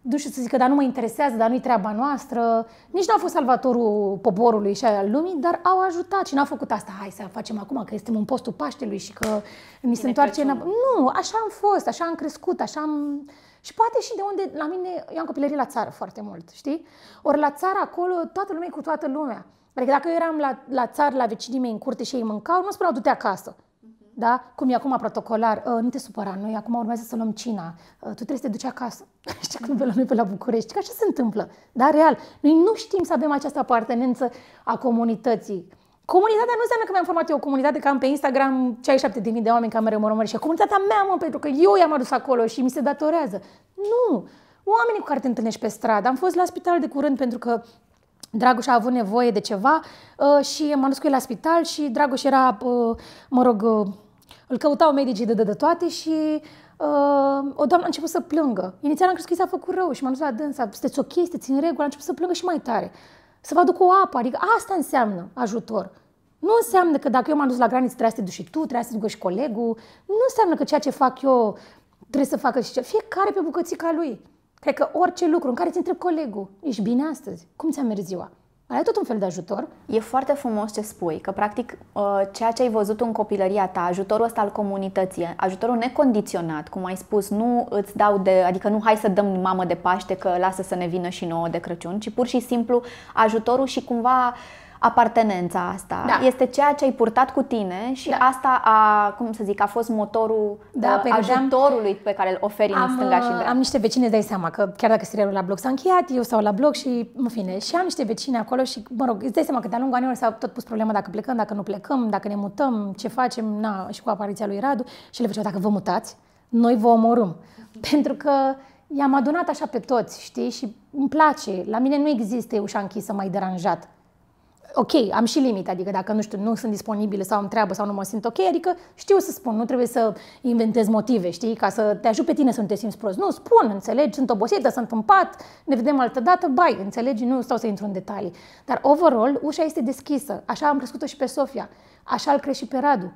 nu știu să zic că dar nu mă interesează, dar nu-i treaba noastră. Nici n-a fost salvatorul poporului și al lumii, dar au ajutat și n-au făcut asta. Hai să facem acum că suntem în postul Paștelui și că mi se întoarce în... Nu, așa am fost, așa am crescut, așa am... Și poate și de unde, la mine, eu am copilărie la țară foarte mult, știi? Ori la țară acolo, toată lumea e cu toată lumea. Adică dacă eu eram la, la țară, la vecinii mei în curte și ei mâncau, nu spuneau du-te acasă. Mhm. Da? Cum e acum protocolar, uh, nu te supăra, noi acum urmează să luăm cina, uh, tu trebuie să te duci acasă. Știi cum pe la noi pe la București, că așa se întâmplă. Dar real, noi nu știm să avem această apartenență a comunității. Comunitatea nu înseamnă că mi-am format eu o comunitate, că am pe Instagram 67.000 de oameni care mereu mă urmăresc. Comunitatea mea, mă, pentru că eu i-am adus acolo și mi se datorează. Nu! Oamenii cu care te întâlnești pe stradă. Am fost la spital de curând pentru că Dragoș a avut nevoie de ceva uh, și m-am dus cu el la spital și Dragoș era, uh, mă rog, uh, îl căutau medicii de, de, de toate și o doamnă a început să plângă. Inițial am crezut că i s-a făcut rău și m-am dus la dânsa, sunteți ok, sunteți în regulă, a început să plângă și mai tare. Să vă aduc o apă, adică asta înseamnă ajutor. Nu înseamnă că dacă eu m-am dus la graniță trebuie să te duci și tu, trebuie să te duci și colegul. Nu înseamnă că ceea ce fac eu trebuie să facă și ce. Fiecare pe bucățica lui. Cred că orice lucru în care te întreb colegul, ești bine astăzi? Cum ți-a mers ziua? Ai tot un fel de ajutor. E foarte frumos ce spui, că practic uh, ceea ce ai văzut în copilăria ta, ajutorul ăsta al comunității, ajutorul necondiționat, cum ai spus, nu îți dau de, adică nu hai să dăm mamă de Paște că lasă să ne vină și nouă de Crăciun, ci pur și simplu ajutorul și cumva uh, apartenența asta. Da. Este ceea ce ai purtat cu tine și da. asta a, cum să zic, a fost motorul da, uh, pe ajutorului pe care îl oferi în stânga și în uh, dreapta. Am niște vecine, dai seama că chiar dacă serialul la bloc s-a încheiat, eu stau la bloc și, în fine, și am niște vecine acolo și, mă rog, îți dai seama că de-a lungul anilor s-a tot pus problema dacă plecăm, dacă nu plecăm, dacă ne mutăm, ce facem, na, și cu apariția lui Radu și le făceau, dacă vă mutați, noi vă omorâm. Mm-hmm. Pentru că i-am adunat așa pe toți, știi, și îmi place. La mine nu există ușa închisă mai deranjat ok, am și limite, adică dacă nu știu, nu sunt disponibile sau îmi treabă sau nu mă simt ok, adică știu să spun, nu trebuie să inventez motive, știi, ca să te ajut pe tine să nu te simți prost. Nu, spun, înțelegi, sunt obosită, sunt în pat, ne vedem altă dată, bai, înțelegi, nu stau să intru în detalii. Dar overall, ușa este deschisă, așa am crescut-o și pe Sofia, așa îl crește și pe Radu.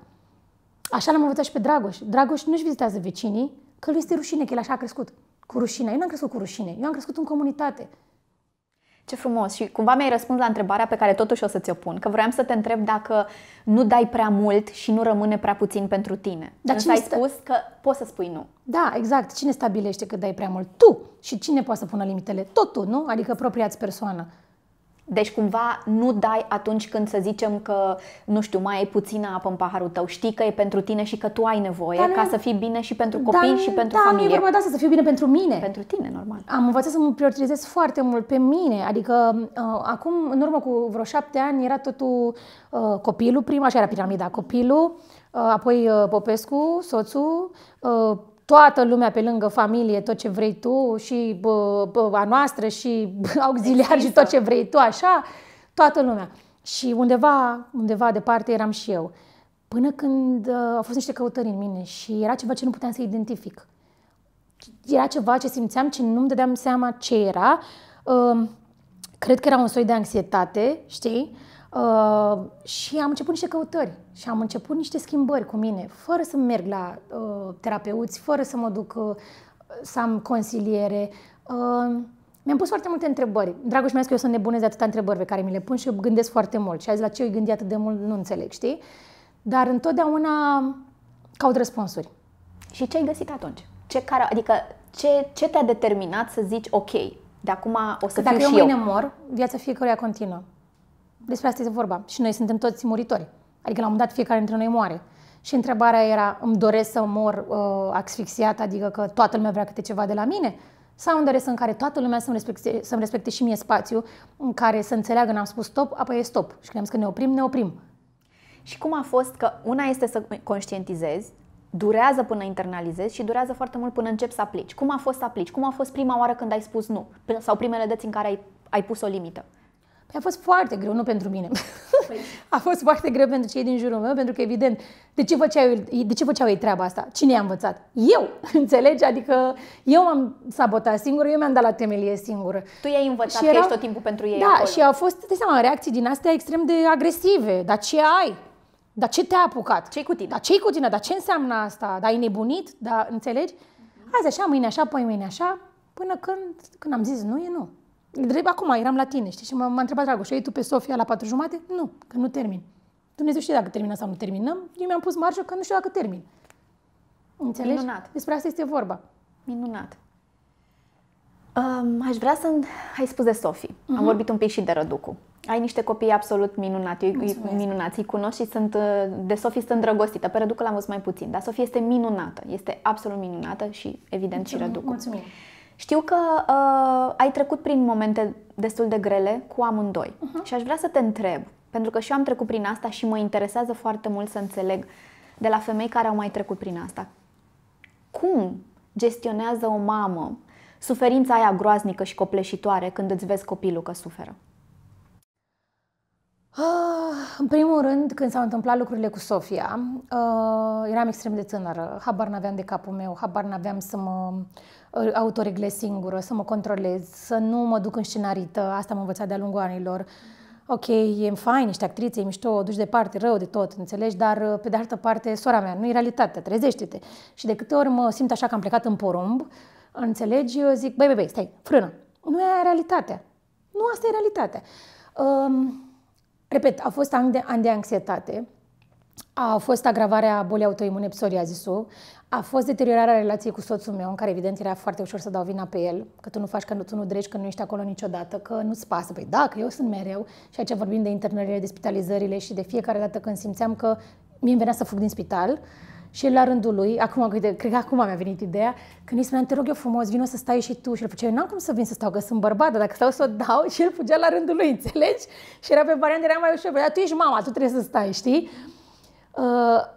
Așa l-am învățat și pe Dragoș. Dragoș nu-și vizitează vecinii, că lui este rușine, că el așa a crescut. Cu rușine. Eu nu am crescut cu rușine, eu am crescut în comunitate. Ce frumos! Și cumva mi-ai răspuns la întrebarea pe care totuși o să ți-o pun, că vroiam să te întreb dacă nu dai prea mult și nu rămâne prea puțin pentru tine. Dar cine ai sta... spus că poți să spui nu. Da, exact. Cine stabilește că dai prea mult? Tu! Și cine poate să pună limitele? Tot tu, nu? Adică propria persoană. Deci cumva nu dai atunci când să zicem că, nu știu, mai ai puțină apă în paharul tău. Știi că e pentru tine și că tu ai nevoie dar, ca să fii bine și pentru copii dar, și pentru da, familie. Da, e vorba de asta, să fiu bine pentru mine. Pentru tine, normal. Am învățat să mă prioritizez foarte mult pe mine. Adică uh, acum, în urmă cu vreo șapte ani, era totul uh, copilul, prima, așa era piramida, copilul, uh, apoi uh, Popescu, soțul, uh, toată lumea pe lângă familie, tot ce vrei tu și bă, bă, a noastră și auxiliar și tot ce exact. vrei tu, așa, toată lumea. Și undeva, undeva departe eram și eu. Până când uh, au fost niște căutări în mine și era ceva ce nu puteam să identific. Era ceva ce simțeam, ce nu-mi dădeam seama ce era. Uh, cred că era un soi de anxietate, știi? Uh, și am început niște căutări și am început niște schimbări cu mine, fără să merg la uh, terapeuți, fără să mă duc uh, să am consiliere. Uh, mi-am pus foarte multe întrebări. Dragoș mi-a că eu sunt nebună de atâtea întrebări pe care mi le pun și eu gândesc foarte mult. Și azi la ce îi gândi atât de mult, nu înțeleg, știi? Dar întotdeauna caut răspunsuri. Și ce ai găsit atunci? Ce care, adică ce, ce te-a determinat să zici, ok, de acum o să că fiu dacă eu. Dacă eu mâine mor, viața fiecăruia continuă. Despre asta este vorba. Și noi suntem toți muritori. Adică la un moment dat fiecare dintre noi moare. Și întrebarea era, îmi doresc să mor uh, asfixiat, adică că toată lumea vrea câte ceva de la mine? Sau îmi doresc în care toată lumea să-mi respecte, să respecte și mie spațiu, în care să înțeleagă, n-am spus stop, apoi e stop. Și când am că ne oprim, ne oprim. Și cum a fost că una este să conștientizezi, durează până internalizezi și durează foarte mult până începi să aplici. Cum a fost să aplici? Cum a fost prima oară când ai spus nu? Sau primele dăți în care ai, ai pus o limită? Păi a fost foarte greu, nu pentru mine. Păi. a fost foarte greu pentru cei din jurul meu, pentru că, evident, de ce făceau, de ce făceau ei treaba asta? Cine i-a învățat? Eu, înțelegi? Adică eu m-am sabotat singură, eu mi-am dat la temelie singură. Tu i-ai învățat și că erau... ești tot timpul pentru ei Da, acolo. și au fost, te seama, reacții din astea extrem de agresive. Dar ce ai? Dar ce te-a apucat? Ce-i cu tine? Dar ce-i cu tine? Dar ce înseamnă asta? Dar ai nebunit? Dar înțelegi? Azi așa, mâine așa, poi mâine așa, până când, când am zis nu, e nu. Drept acum, eram la tine, știi, și m-a întrebat Dragoș, ei tu pe Sofia la patru jumate? Nu, că nu termin. Dumnezeu știe dacă terminăm sau nu terminăm. Eu mi-am pus marjă că nu știu dacă termin. Înțelegi? Minunat. Despre asta este vorba. Minunat. Um, aș vrea să... Ai spus de Sofie. Uh-huh. Am mhm. vorbit un pic și de Răducu. Ai niște copii absolut minunati, Mulțumesc. minunați, îi cunosc și sunt, uh, de Sofie sunt îndrăgostită. Pe Răducu l-am văzut mai puțin, dar Sofie este minunată, este absolut minunată și evident Mulțumesc. și Răducu. Mulțumesc. Știu că uh, ai trecut prin momente destul de grele cu amândoi uh-huh. și aș vrea să te întreb, pentru că și eu am trecut prin asta și mă interesează foarte mult să înțeleg de la femei care au mai trecut prin asta. Cum gestionează o mamă suferința aia groaznică și copleșitoare când îți vezi copilul că suferă? Ah, în primul rând, când s-au întâmplat lucrurile cu Sofia, uh, eram extrem de tânără, habar n-aveam de capul meu, habar n-aveam să mă autoregle singură, să mă controlez, să nu mă duc în scenarită, asta am învățat de-a lungul anilor. Ok, e fain, ești actriță, e mișto, o duci departe, rău de tot, înțelegi? Dar, pe de altă parte, sora mea, nu e realitatea, trezește-te. Și de câte ori mă simt așa că am plecat în porumb, înțelegi? Eu zic, băi, băi, băi, stai, frână, nu e realitatea. Nu asta e realitatea. Um, repet, a fost ani de, an de anxietate a fost agravarea bolii autoimune psoriazisul, a fost deteriorarea relației cu soțul meu, în care evident era foarte ușor să dau vina pe el, că tu nu faci, că nu, tu nu dregi, că nu ești acolo niciodată, că nu-ți pasă. Păi da, că eu sunt mereu și aici vorbim de internările, de spitalizările și de fiecare dată când simțeam că mie îmi venea să fug din spital, și el la rândul lui, acum, uite, cred că acum mi-a venit ideea, când îi spuneam, te rog eu frumos, vino să stai și tu. Și el făcea, eu n-am cum să vin să stau, că sunt bărbat, dar dacă stau să o dau, și el fugea la rândul lui, înțelegi? Și era pe variantă, era mai ușor, dar tu ești mama, tu trebuie să stai, știi?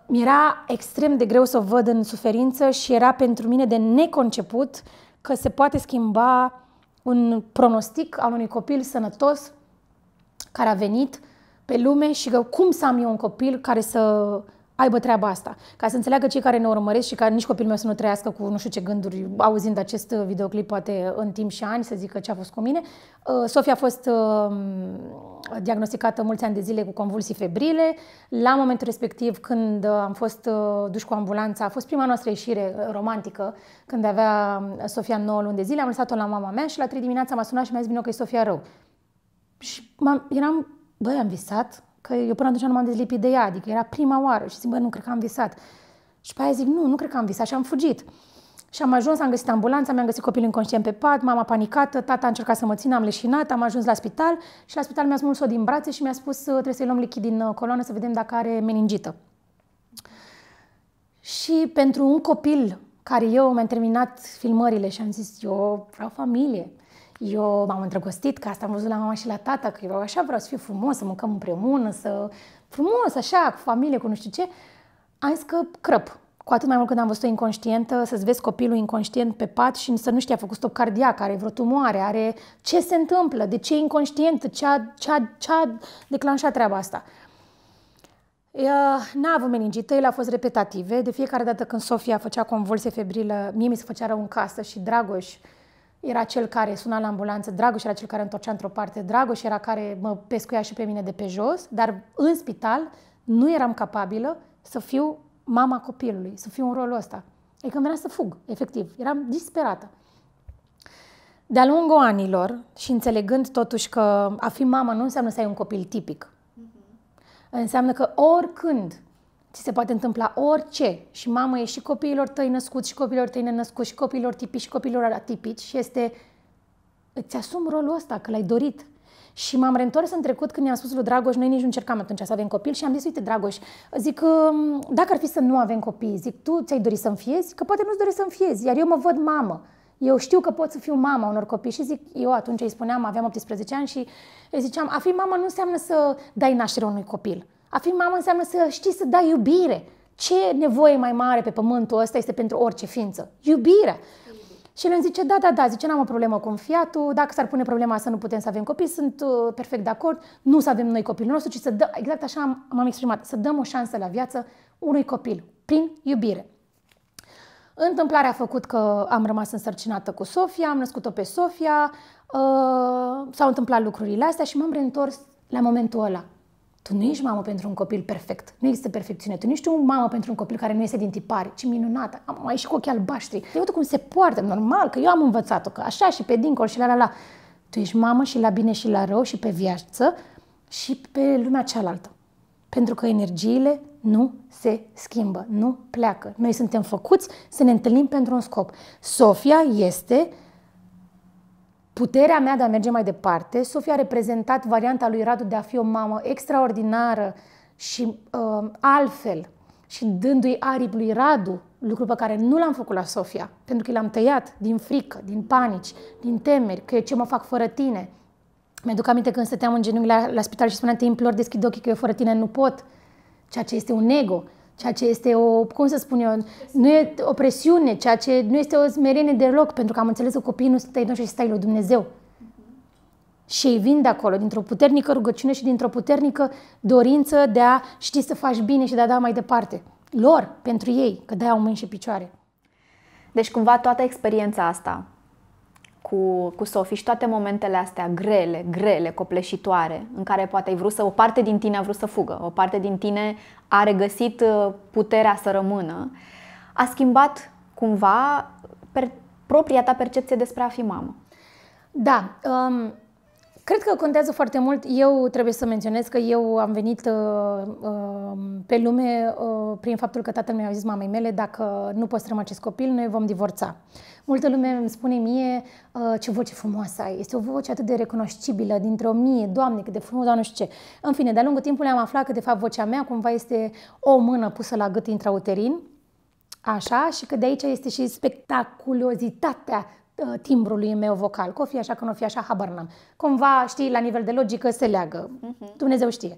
mi-era uh, extrem de greu să o văd în suferință și era pentru mine de neconceput că se poate schimba un pronostic al unui copil sănătos care a venit pe lume și că cum să am eu un copil care să aibă treaba asta. Ca să înțeleagă cei care ne urmăresc și care nici copilul meu să nu trăiască cu nu știu ce gânduri, auzind acest uh, videoclip poate uh, în timp și ani, să zică ce a fost cu mine. Uh, Sofia a fost diagnosticată mulți ani de zile cu convulsii febrile. La momentul respectiv, când am fost duși cu ambulanța, a fost prima noastră ieșire romantică, când avea Sofia 9 luni de zile, am lăsat-o la mama mea și la 3 dimineața m-a sunat și mi-a zis, bine, că e Sofia rău. Și eram, băi, am visat, că eu până atunci nu m-am dezlipit de ea, adică era prima oară și zic, bă, nu cred că am visat. Și pe aia zic, nu, nu cred că am visat și am fugit. Și am ajuns, am găsit ambulanța, mi-am găsit copilul inconștient pe pat, mama panicată, tata a încercat să mă țină, am leșinat, am ajuns la spital și la spital mi-a smuls-o din brațe și mi-a spus trebuie să-i luăm lichid din uh, coloană să vedem dacă are meningită. Și pentru un copil care eu mi-am terminat filmările și am zis, eu vreau familie, eu m-am îndrăgostit, că asta am văzut la mama și la tata, că eu așa vreau să fiu frumos, să mâncăm împreună, să... frumos, așa, cu familie, cu nu știu ce. Am zis că crăp. Cu atât mai mult când am văzut-o inconștientă, să-ți vezi copilul inconștient pe pat și să nu știi, a făcut stop cardiac, are vreo tumoare, are... Ce se întâmplă? De ce e inconștient? Ce a, ce a, ce a declanșat treaba asta? N-a avut meningită, el a fost repetative. De fiecare dată când Sofia făcea convulsie febrilă, mie mi se făcea rău în casă și Dragoș era cel care suna la ambulanță, Dragoș era cel care întorcea într-o parte, Dragoș era care mă pescuia și pe mine de pe jos, dar în spital nu eram capabilă să fiu mama copilului, să fiu în rolul ăsta. Adică îmi venea să fug, efectiv. Eram disperată. De-a lungul anilor și înțelegând totuși că a fi mamă nu înseamnă să ai un copil tipic. Mm-hmm. Înseamnă că oricând ți se poate întâmpla orice și mamă e și copiilor tăi născuți și copiilor tăi nenăscuți și copiilor tipici și copiilor atipici și este îți asum rolul ăsta că l-ai dorit. Și m-am reîntors în trecut când i-am spus lui Dragoș, noi nici nu încercam atunci să avem copil și am zis, uite Dragoș, zic că um, dacă ar fi să nu avem copii, zic, tu ți-ai dorit să-mi fiezi? Că poate nu-ți dorești să-mi fiezi, iar eu mă văd mamă. Eu știu că pot să fiu mama unor copii și zic, eu atunci îi spuneam, aveam 18 ani și îi ziceam, a fi mamă nu înseamnă să dai naștere unui copil. A fi mamă înseamnă să știi să dai iubire. Ce nevoie mai mare pe pământul ăsta este pentru orice ființă? Iubirea. Și el îmi zice, da, da, da, zice, n-am o problemă cu fiatul, dacă s-ar pune problema să nu putem să avem copii, sunt uh, perfect de acord, nu să avem noi copilul nostru, ci să dăm, exact așa am, m-am exprimat, să dăm o șansă la viață unui copil, prin iubire. Întâmplarea a făcut că am rămas însărcinată cu Sofia, am născut-o pe Sofia, uh, s-au întâmplat lucrurile astea și m-am reîntors la momentul ăla. Tu nu ești mamă pentru un copil perfect. Nu există perfecțiune. Tu nu ești o mamă pentru un copil care nu este din tipare, ci minunată. Am mai și cu ochii albaștri. Eu uite cum se poartă, normal, că eu am învățat-o, că așa și pe dincolo și la la la. Tu ești mamă și la bine și la rău și pe viață și pe lumea cealaltă. Pentru că energiile nu se schimbă, nu pleacă. Noi suntem făcuți să ne întâlnim pentru un scop. Sofia este Puterea mea de a merge mai departe, Sofia a reprezentat varianta lui Radu de a fi o mamă extraordinară și uh, altfel și dându-i aripi lui Radu, lucru pe care nu l-am făcut la Sofia, pentru că l-am tăiat din frică, din panici, din temeri, că ce mă fac fără tine. Mi-aduc aminte când stăteam în genunchi la, la spital și spuneam, te implor, deschid ochii că eu fără tine nu pot, ceea ce este un ego ceea ce este o, cum să spun eu, nu e o presiune, ceea ce nu este o smerenie deloc, pentru că am înțeles că copiii nu sunt ai noștri, sunt lui Dumnezeu. Și ei vin de acolo, dintr-o puternică rugăciune și dintr-o puternică dorință de a ști să faci bine și de a da mai departe. Lor, pentru ei, că de-aia au mâini și picioare. Deci cumva toată experiența asta cu, cu Sofi și toate momentele astea grele, grele, copleșitoare, în care poate ai vrut să, o parte din tine a vrut să fugă, o parte din tine a regăsit uh, puterea să rămână, a schimbat cumva per, propria ta percepție despre a fi mamă. Da, um, cred că contează foarte mult. Eu trebuie să menționez că eu am venit uh, um, pe lume uh, prin faptul că tatăl meu a zis mamei mele, dacă nu păstrăm acest copil, noi vom divorța. Multă lume îmi spune mie ă, ce voce frumoasă ai, este o voce atât de recunoscibilă, dintr-o mie, Doamne, cât de frumos, dar nu știu ce. În fine, de-a lungul timpului am aflat că, de fapt, vocea mea cumva este o mână pusă la gât intrauterin, așa, și că de aici este și spectaculozitatea ă, timbrului meu vocal, că o fi așa, că nu o fi așa, habar n-am. Cumva, știi, la nivel de logică se leagă. Uh-huh. Dumnezeu știe.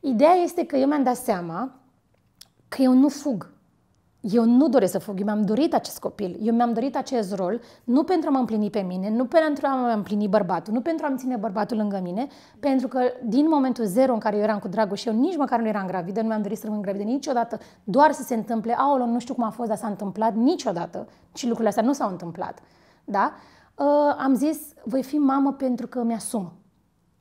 Ideea este că eu mi-am dat seama că eu nu fug eu nu doresc să fug, eu mi-am dorit acest copil, eu mi-am dorit acest rol, nu pentru a mă împlini pe mine, nu pentru a mă împlini bărbatul, nu pentru a-mi ține bărbatul lângă mine, pentru că din momentul zero în care eu eram cu și eu nici măcar nu eram gravidă, nu mi-am dorit să rămân gravidă niciodată, doar să se întâmple, aolo, nu știu cum a fost, dar s-a întâmplat niciodată și lucrurile astea nu s-au întâmplat. Da? Uh, am zis, voi fi mamă pentru că mi-asum.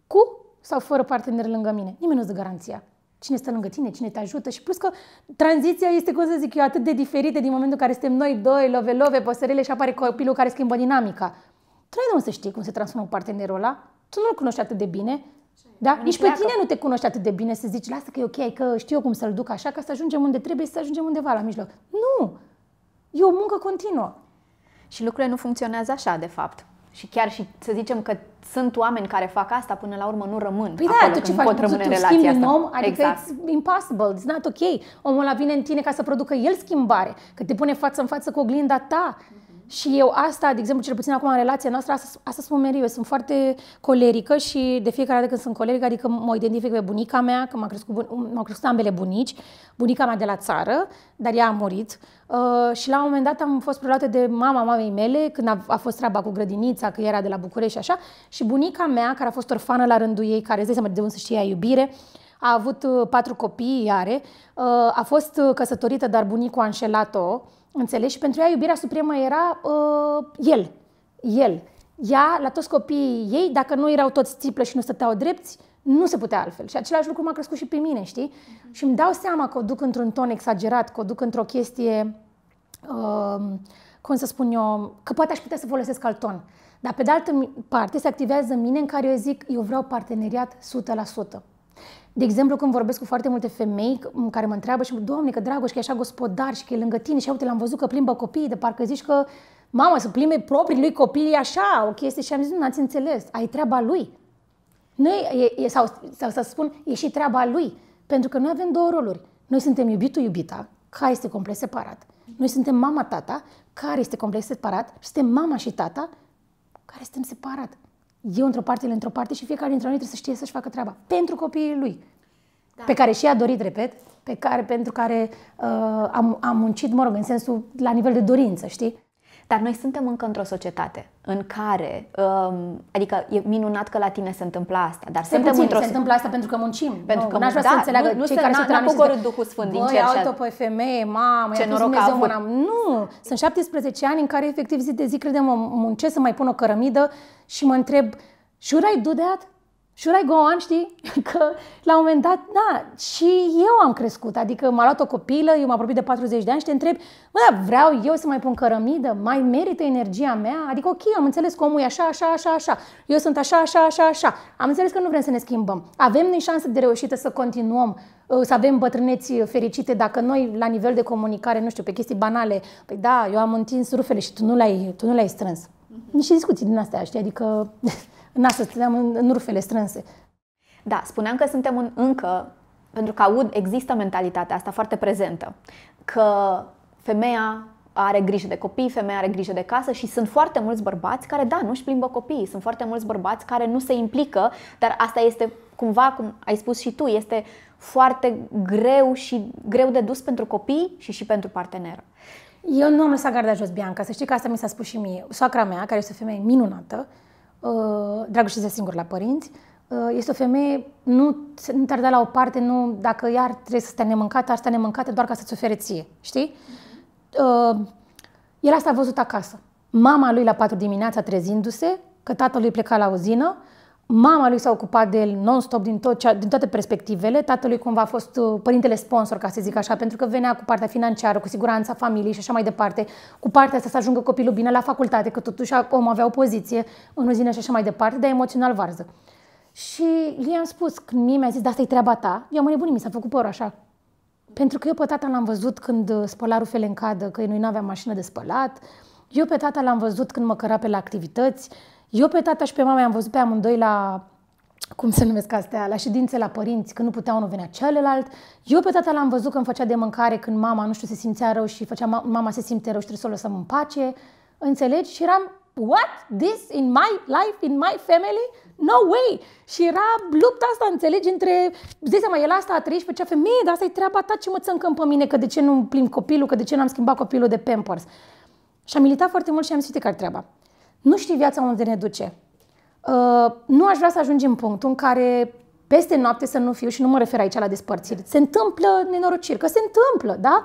Cu sau fără partener lângă mine. Nimeni nu-ți garanția cine stă lângă tine, cine te ajută și plus că tranziția este, cum să zic eu, atât de diferită din momentul în care suntem noi doi, love-love, păsărele și apare copilul care schimbă dinamica. Tu de să știi cum se transformă partenerul ăla, tu nu-l cunoști atât de bine, da? Nici pe tine nu te cunoști atât de bine să zici, lasă că e ok, că știu eu cum să-l duc așa, ca să ajungem unde trebuie, să ajungem undeva la mijloc. Nu! E o muncă continuă. Și lucrurile nu funcționează așa, de fapt și chiar și să zicem că sunt oameni care fac asta, până la urmă nu rămân Păi da, acolo, da, tu ce faci? tu, tu schimbi un om, adică exact. it's impossible, it's not ok. Omul ăla vine în tine ca să producă el schimbare, că te pune față în față cu oglinda ta. Și eu asta, de exemplu, cel puțin acum în relația noastră, asta, asta spun mereu, eu sunt foarte colerică și de fiecare dată când sunt colerică, adică mă identific pe bunica mea, că m-au crescut, m a crescut ambele bunici, bunica mea de la țară, dar ea a murit. Uh, și la un moment dat am fost preluată de mama mamei mele, când a, a fost treaba cu grădinița, că era de la București și așa, și bunica mea, care a fost orfană la rândul ei, care îți seama de unde să știe iubire, a avut uh, patru copii, are, uh, a fost uh, căsătorită, dar bunicul a înșelat-o, Înțelegi? Și pentru ea iubirea supremă era uh, el. El. Ea, la toți copiii ei, dacă nu erau toți țiplă și nu stăteau drepți, nu se putea altfel. Și același lucru m-a crescut și pe mine, știi? Uh-huh. Și îmi dau seama că o duc într-un ton exagerat, că o duc într-o chestie, uh, cum să spun eu, că poate aș putea să folosesc alt ton. Dar pe de altă parte se activează mine în care eu zic, eu vreau parteneriat 100%. De exemplu, când vorbesc cu foarte multe femei care mă întreabă și Doamne, că Dragoș, că e așa gospodar și că e lângă tine și uite, l-am văzut că plimbă copiii, de parcă zici că mama să plimbe proprii lui copii așa, o chestie și am zis, nu ați înțeles, ai treaba lui. Nu e, e, sau, sau să spun, e și treaba lui. Pentru că noi avem două roluri. Noi suntem iubitul iubita, care este complet separat. Noi suntem mama-tata, care este complet separat. Și suntem mama și tata, care suntem separat eu într-o parte, el într-o parte și fiecare dintre noi trebuie să știe să-și facă treaba pentru copiii lui. Da. Pe care și a dorit, repet, pe care, pentru care uh, am, am muncit, mă rog, în sensul la nivel de dorință, știi? Dar noi suntem încă într-o societate în care, um, adică e minunat că la tine se întâmplă asta, dar se suntem puțin, într-o... se întâmplă asta pentru că muncim. Pentru că n-aș vrea da, să înțeleagă nu, nu cei se, care sunt la Duhul Sfânt din cer. Auto pe femeie, mamă, ce noroc Dumnezeu avut. Nu, sunt 17 ani în care efectiv zi de zi credem muncesc să mai pun o cărămidă și mă întreb, should I do that? Should I go on, știi? Că la un moment dat, da, și eu am crescut. Adică m-a luat o copilă, eu m-am apropiat de 40 de ani și te întreb, mă, da, vreau eu să mai pun cărămidă? Mai merită energia mea? Adică, ok, am înțeles că omul e așa, așa, așa, așa. Eu sunt așa, așa, așa, așa. Am înțeles că nu vrem să ne schimbăm. Avem noi șanse de reușită să continuăm uh, să avem bătrâneți uh, fericite dacă noi, la nivel de comunicare, nu știu, pe chestii banale, păi da, eu am întins rufele și tu nu le-ai, tu nu le-ai strâns. Niște mhm. discuții din astea, știi? Adică Nasul stăteam în, în rufele strânse. Da, spuneam că suntem în, încă, pentru că aud, există mentalitatea asta foarte prezentă, că femeia are grijă de copii, femeia are grijă de casă și sunt foarte mulți bărbați care, da, nu-și plimbă copiii, sunt foarte mulți bărbați care nu se implică, dar asta este cumva, cum ai spus și tu, este foarte greu și greu de dus pentru copii și și pentru parteneră. Eu nu am lăsat garda jos, Bianca, să știi că asta mi s-a spus și mie. Soacra mea, care este o femeie minunată, Uh, Dragoș singur la părinți, uh, este o femeie, nu, nu te-ar da la o parte, nu, dacă iar trebuie să stea nemâncată, ar stea nemâncată doar ca să-ți ofere ție, știi? Uh, el asta a văzut acasă. Mama lui la 4 dimineața trezindu-se, că tatăl lui pleca la uzină, Mama lui s-a ocupat de el non-stop din, tot cea, din toate perspectivele. Tatălui cumva a fost uh, părintele sponsor, ca să zic așa, pentru că venea cu partea financiară, cu siguranța familiei și așa mai departe, cu partea asta să ajungă copilul bine la facultate, că totuși om avea o poziție în uzină și așa mai departe, dar emoțional varză. Și i-am spus, când mie mi-a zis, da, asta e treaba ta, eu am nebunit, mi s-a făcut părul așa. Pentru că eu pe tata l-am văzut când uh, spăla rufele în cadă, că noi nu aveam mașină de spălat. Eu pe tata l-am văzut când mă căra pe la activități. Eu pe tata și pe mama am văzut pe amândoi la cum se numesc astea, la ședințe la părinți, când nu putea unul venea celălalt. Eu pe tata l-am văzut când făcea de mâncare, când mama, nu știu, se simțea rău și făcea ma- mama se simte rău și trebuie să o lăsăm în pace. Înțelegi? Și eram, what? This in my life, in my family? No way! Și era lupta asta, înțelegi, între, zici seama, el asta a trăit și făcea femeie, dar asta e treaba ta, ce mă țâncăm pe mine, că de ce nu plim copilul, că de ce n-am schimbat copilul de Pampers. Și am militat foarte mult și am zis, uite care treaba nu știi viața unde ne duce. Uh, nu aș vrea să ajungem în punctul în care peste noapte să nu fiu, și nu mă refer aici la despărțiri, se întâmplă nenorociri, că se întâmplă, da?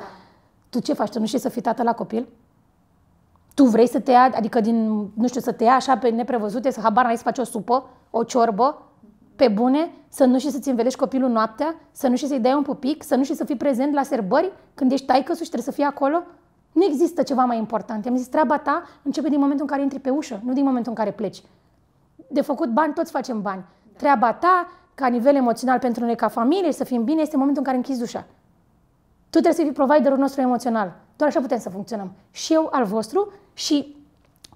Tu ce faci? Tu nu știi să fii tată la copil? Tu vrei să te ia, adică din, nu știu, să te ia așa pe neprevăzute, să habar n-ai să faci o supă, o ciorbă, pe bune, să nu știi să-ți învelești copilul noaptea, să nu știi să-i dai un pupic, să nu știi să fii prezent la serbări când ești taică și trebuie să fii acolo? Nu există ceva mai important. Am zis, treaba ta începe din momentul în care intri pe ușă, nu din momentul în care pleci. De făcut bani, toți facem bani. Da. Treaba ta, ca nivel emoțional pentru noi, ca familie, să fim bine, este momentul în care închizi ușa. Tu trebuie să fii providerul nostru emoțional. Doar așa putem să funcționăm. Și eu al vostru și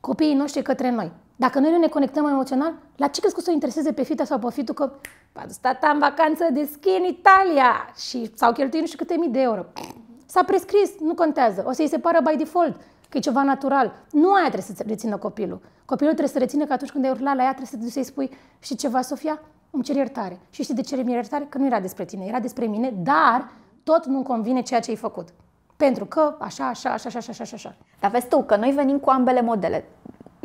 copiii noștri către noi. Dacă noi nu ne conectăm emoțional, la ce crezi că o să o intereseze pe fita sau pe fitul că a stat în vacanță de schi în Italia și s-au cheltuit nu știu câte mii de euro? S-a prescris, nu contează. O să-i separă by default, că e ceva natural. Nu aia trebuie să rețină copilul. Copilul trebuie să rețină că atunci când ai urlat la ea, trebuie să te duci să-i spui, și ceva, Sofia? Îmi cer iertare. Și știi de ce îmi iertare? Că nu era despre tine, era despre mine, dar tot nu-mi convine ceea ce ai făcut. Pentru că așa, așa, așa, așa, așa, așa, așa. Dar vezi tu că noi venim cu ambele modele.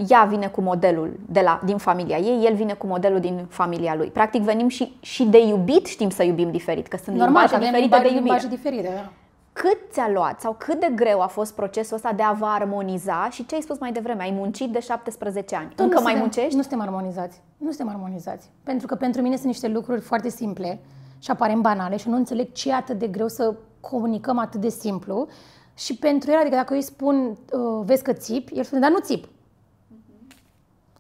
Ea vine cu modelul de la, din familia ei, el vine cu modelul din familia lui. Practic venim și, și de iubit știm să iubim diferit, că sunt Normal, limbaje că diferite de iubire. Limbaje diferite, da cât ți-a luat sau cât de greu a fost procesul ăsta de a vă armoniza și ce ai spus mai devreme? Ai muncit de 17 ani. Tot Încă mai suntem, muncești? Nu suntem armonizați. Nu suntem armonizați. Pentru că pentru mine sunt niște lucruri foarte simple și aparent banale și nu înțeleg ce e atât de greu să comunicăm atât de simplu. Și pentru el, adică dacă eu îi spun, uh, vezi că țip, el spune, dar nu țip. Uh-huh.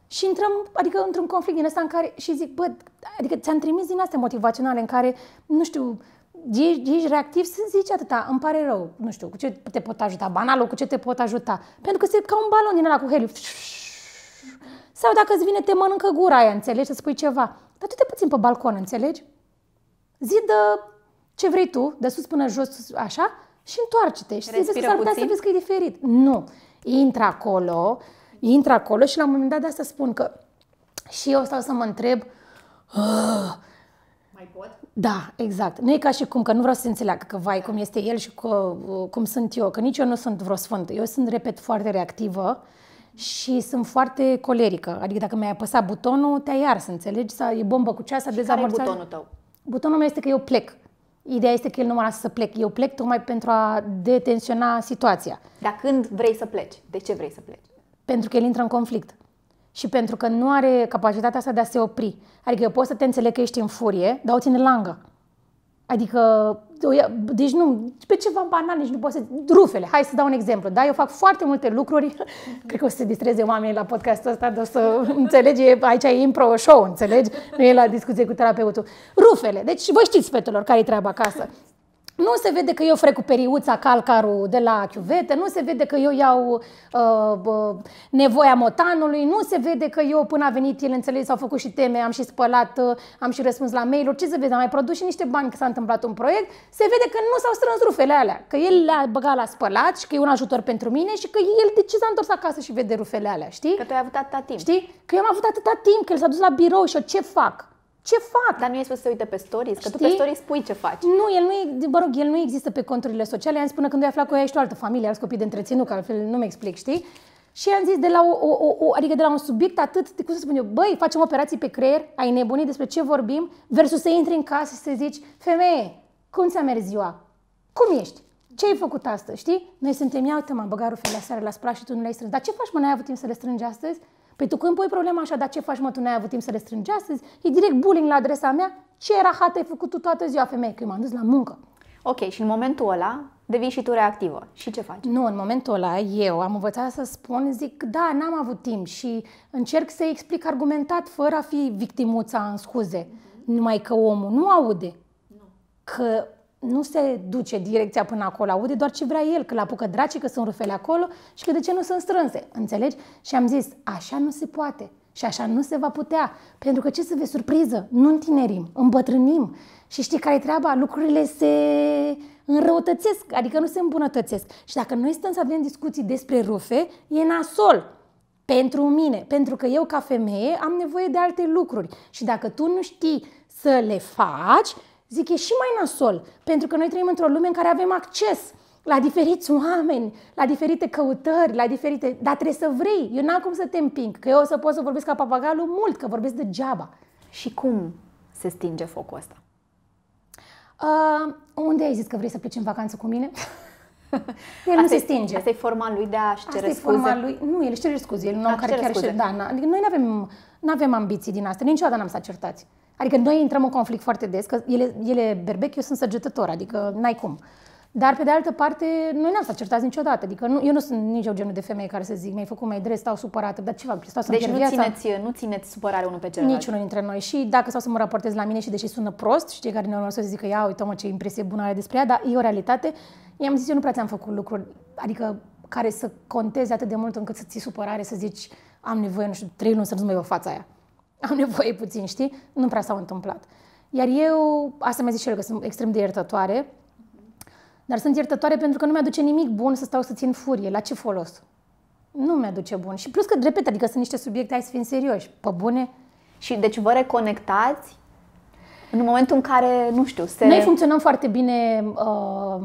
Și intrăm, adică într-un conflict din ăsta în care și zic, bă, adică ți-am trimis din astea motivaționale în care, nu știu, ești, ești reactiv, să zici atâta, îmi pare rău, nu știu, cu ce te pot ajuta, banalul, cu ce te pot ajuta. Pentru că se ca un balon din ăla cu heliu. Sau dacă îți vine, te mănâncă gura aia, înțelegi, să spui ceva. Dar tu te puțin pe balcon, înțelegi? Zi de ce vrei tu, de sus până jos, așa, și întoarce-te. Și Respiră că s-ar putea să vezi că e diferit. Nu. Intră acolo, intră acolo și la un moment dat de asta spun că și eu stau să mă întreb, ah, mai pot? Da, exact. Nu e ca și cum, că nu vreau să se înțeleagă că vai cum este el și că, cum sunt eu, că nici eu nu sunt vreo sfânt. Eu sunt, repet, foarte reactivă și sunt foarte colerică. Adică dacă mi-ai apăsat butonul, te-ai să înțelegi? Sau e bombă cu ceasa, dezamorțat. care butonul tău? Butonul meu este că eu plec. Ideea este că el nu mă lasă să plec. Eu plec tocmai pentru a detensiona situația. Dar când vrei să pleci? De ce vrei să pleci? Pentru că el intră în conflict și pentru că nu are capacitatea asta de a se opri. Adică eu pot să te înțeleg că ești în furie, dar o ține langă. Adică, deci nu, pe ceva banal, nici nu poți să... Rufele, hai să dau un exemplu, da? Eu fac foarte multe lucruri, cred că o să se distreze oamenii la podcastul ăsta, dar o să înțelege, aici e impro show, înțelegi? Nu e la discuție cu terapeutul. Rufele, deci voi știți, fetelor, care-i treaba acasă. Nu se vede că eu frec cu periuța calcarul de la chiuvete, nu se vede că eu iau uh, nevoia motanului, nu se vede că eu până a venit el, înțeles, au făcut și teme, am și spălat, uh, am și răspuns la mail-uri, ce se vede, am mai produs și niște bani că s-a întâmplat un proiect, se vede că nu s-au strâns rufele alea, că el le-a băgat la spălat și că e un ajutor pentru mine și că el de ce s-a întors acasă și vede rufele alea, știi? Că tu ai avut atâta timp. Știi? Că eu am avut atâta timp, că el s-a dus la birou și eu ce fac? ce fac? Dar nu e ai spus să se uite pe stories? Știi? tu pe stories spui ce faci. Nu, el nu, e, mă rog, el nu există pe conturile sociale. am spus când ai aflat că ești o altă familie, alți copii de întreținut, că altfel nu-mi explic, știi? Și am zis de la, o, o, o, adică de la un subiect atât, de cum să spun eu, băi, facem operații pe creier, ai nebunit despre ce vorbim, versus să intri în casă și să zici, femeie, cum ți-a mers ziua? Cum ești? Ce ai făcut astăzi, știi? Noi suntem, ia uite, m-am băgat rufele seară la spra și tu nu le-ai strâns. Dar ce faci, mă, n-ai avut timp să le strângi astăzi? Păi tu când pui problema așa, dar ce faci mă, tu n-ai avut timp să le strângi astăzi? E direct bullying la adresa mea. Ce rahat ai făcut tu toată ziua, femeie? Că eu m-am dus la muncă. Ok, și în momentul ăla devii și tu reactivă. Și ce faci? Nu, în momentul ăla eu am învățat să spun, zic, da, n-am avut timp și încerc să explic argumentat fără a fi victimuța în scuze. Numai că omul nu aude că nu se duce direcția până acolo, aude doar ce vrea el, că la apucă draci, că sunt rufele acolo și că de ce nu sunt strânse, înțelegi? Și am zis, așa nu se poate și așa nu se va putea, pentru că ce să vezi, surpriză, nu întinerim, îmbătrânim și știi care e treaba, lucrurile se înrăutățesc, adică nu se îmbunătățesc. Și dacă noi stăm să avem discuții despre rufe, e nasol, pentru mine, pentru că eu ca femeie am nevoie de alte lucruri și dacă tu nu știi să le faci, Zic, e și mai nasol, pentru că noi trăim într-o lume în care avem acces la diferiți oameni, la diferite căutări, la diferite... Dar trebuie să vrei. Eu n-am cum să te împing, că eu o să pot să vorbesc ca papagalul mult, că vorbesc degeaba. Și cum se stinge focul ăsta? Uh, unde ai zis că vrei să pleci în vacanță cu mine? el asta nu se stinge. Asta e forma lui de a-și cere asta scuze. Forma lui, nu, el își cere scuze. El nu un om care chiar scuze. și... Da, adică noi nu avem avem ambiții din asta. Niciodată n-am să certați. Adică noi intrăm în conflict foarte des, că ele, ele berbec, eu sunt săgetător, adică n-ai cum. Dar, pe de altă parte, noi n-am să certați niciodată. Adică nu, eu nu sunt nici o genul de femeie care să zic, mi-ai făcut, mai drept, stau supărată, dar ce fac? Stau să deci nu viața. țineți, nu țineți supărare unul pe celălalt. Niciunul dintre noi. Și dacă stau să mă raportez la mine și deși sună prost și cei care ne urmăresc să zică, ia uite mă ce impresie bună are despre ea, dar e o realitate, i-am zis, eu nu prea ți-am făcut lucruri, adică care să conteze atât de mult încât să ții supărare, să zici, am nevoie, nu știu, trei luni să nu mai vă fața aia am nevoie puțin, știi? Nu prea s-au întâmplat. Iar eu, asta mi-a zis și el, că sunt extrem de iertătoare, dar sunt iertătoare pentru că nu mi-aduce nimic bun să stau să țin furie. La ce folos? Nu mi-aduce bun. Și plus că, repet, adică sunt niște subiecte, hai să fim serioși, pe bune. Și deci vă reconectați în momentul în care, nu știu, se... Noi funcționăm foarte bine... Uh,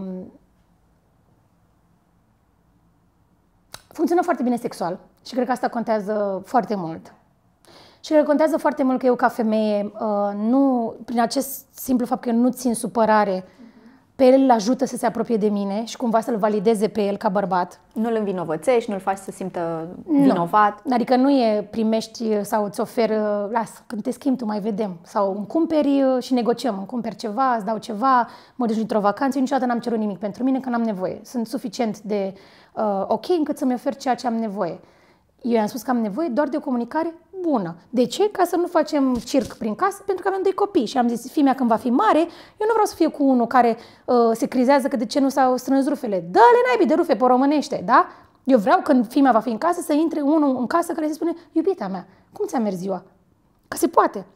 funcționăm foarte bine sexual și cred că asta contează foarte mult. Și contează foarte mult că eu, ca femeie, uh, nu, prin acest simplu fapt că eu nu țin supărare, pe el îl ajută să se apropie de mine și cumva să-l valideze pe el ca bărbat. Nu-l învinovățești, nu-l faci să simtă vinovat. Nu. Adică nu e primești sau îți ofer, las, când te schimbi tu mai vedem. Sau îmi cumperi uh, și negociem, îmi cumperi ceva, îți dau ceva, mă duc într-o vacanță, eu niciodată n-am cerut nimic pentru mine că n-am nevoie. Sunt suficient de uh, ok încât să-mi ofer ceea ce am nevoie. Eu i-am spus că am nevoie doar de o comunicare bună. De ce? Ca să nu facem circ prin casă, pentru că avem doi copii și am zis, fimea când va fi mare, eu nu vreau să fiu cu unul care uh, se crizează că de ce nu s-au strâns rufele. Dă-le naibii de rufe pe românește, da? Eu vreau când fimea va fi în casă să intre unul în casă care se spune, iubita mea, cum ți-a mers ziua? Că se poate.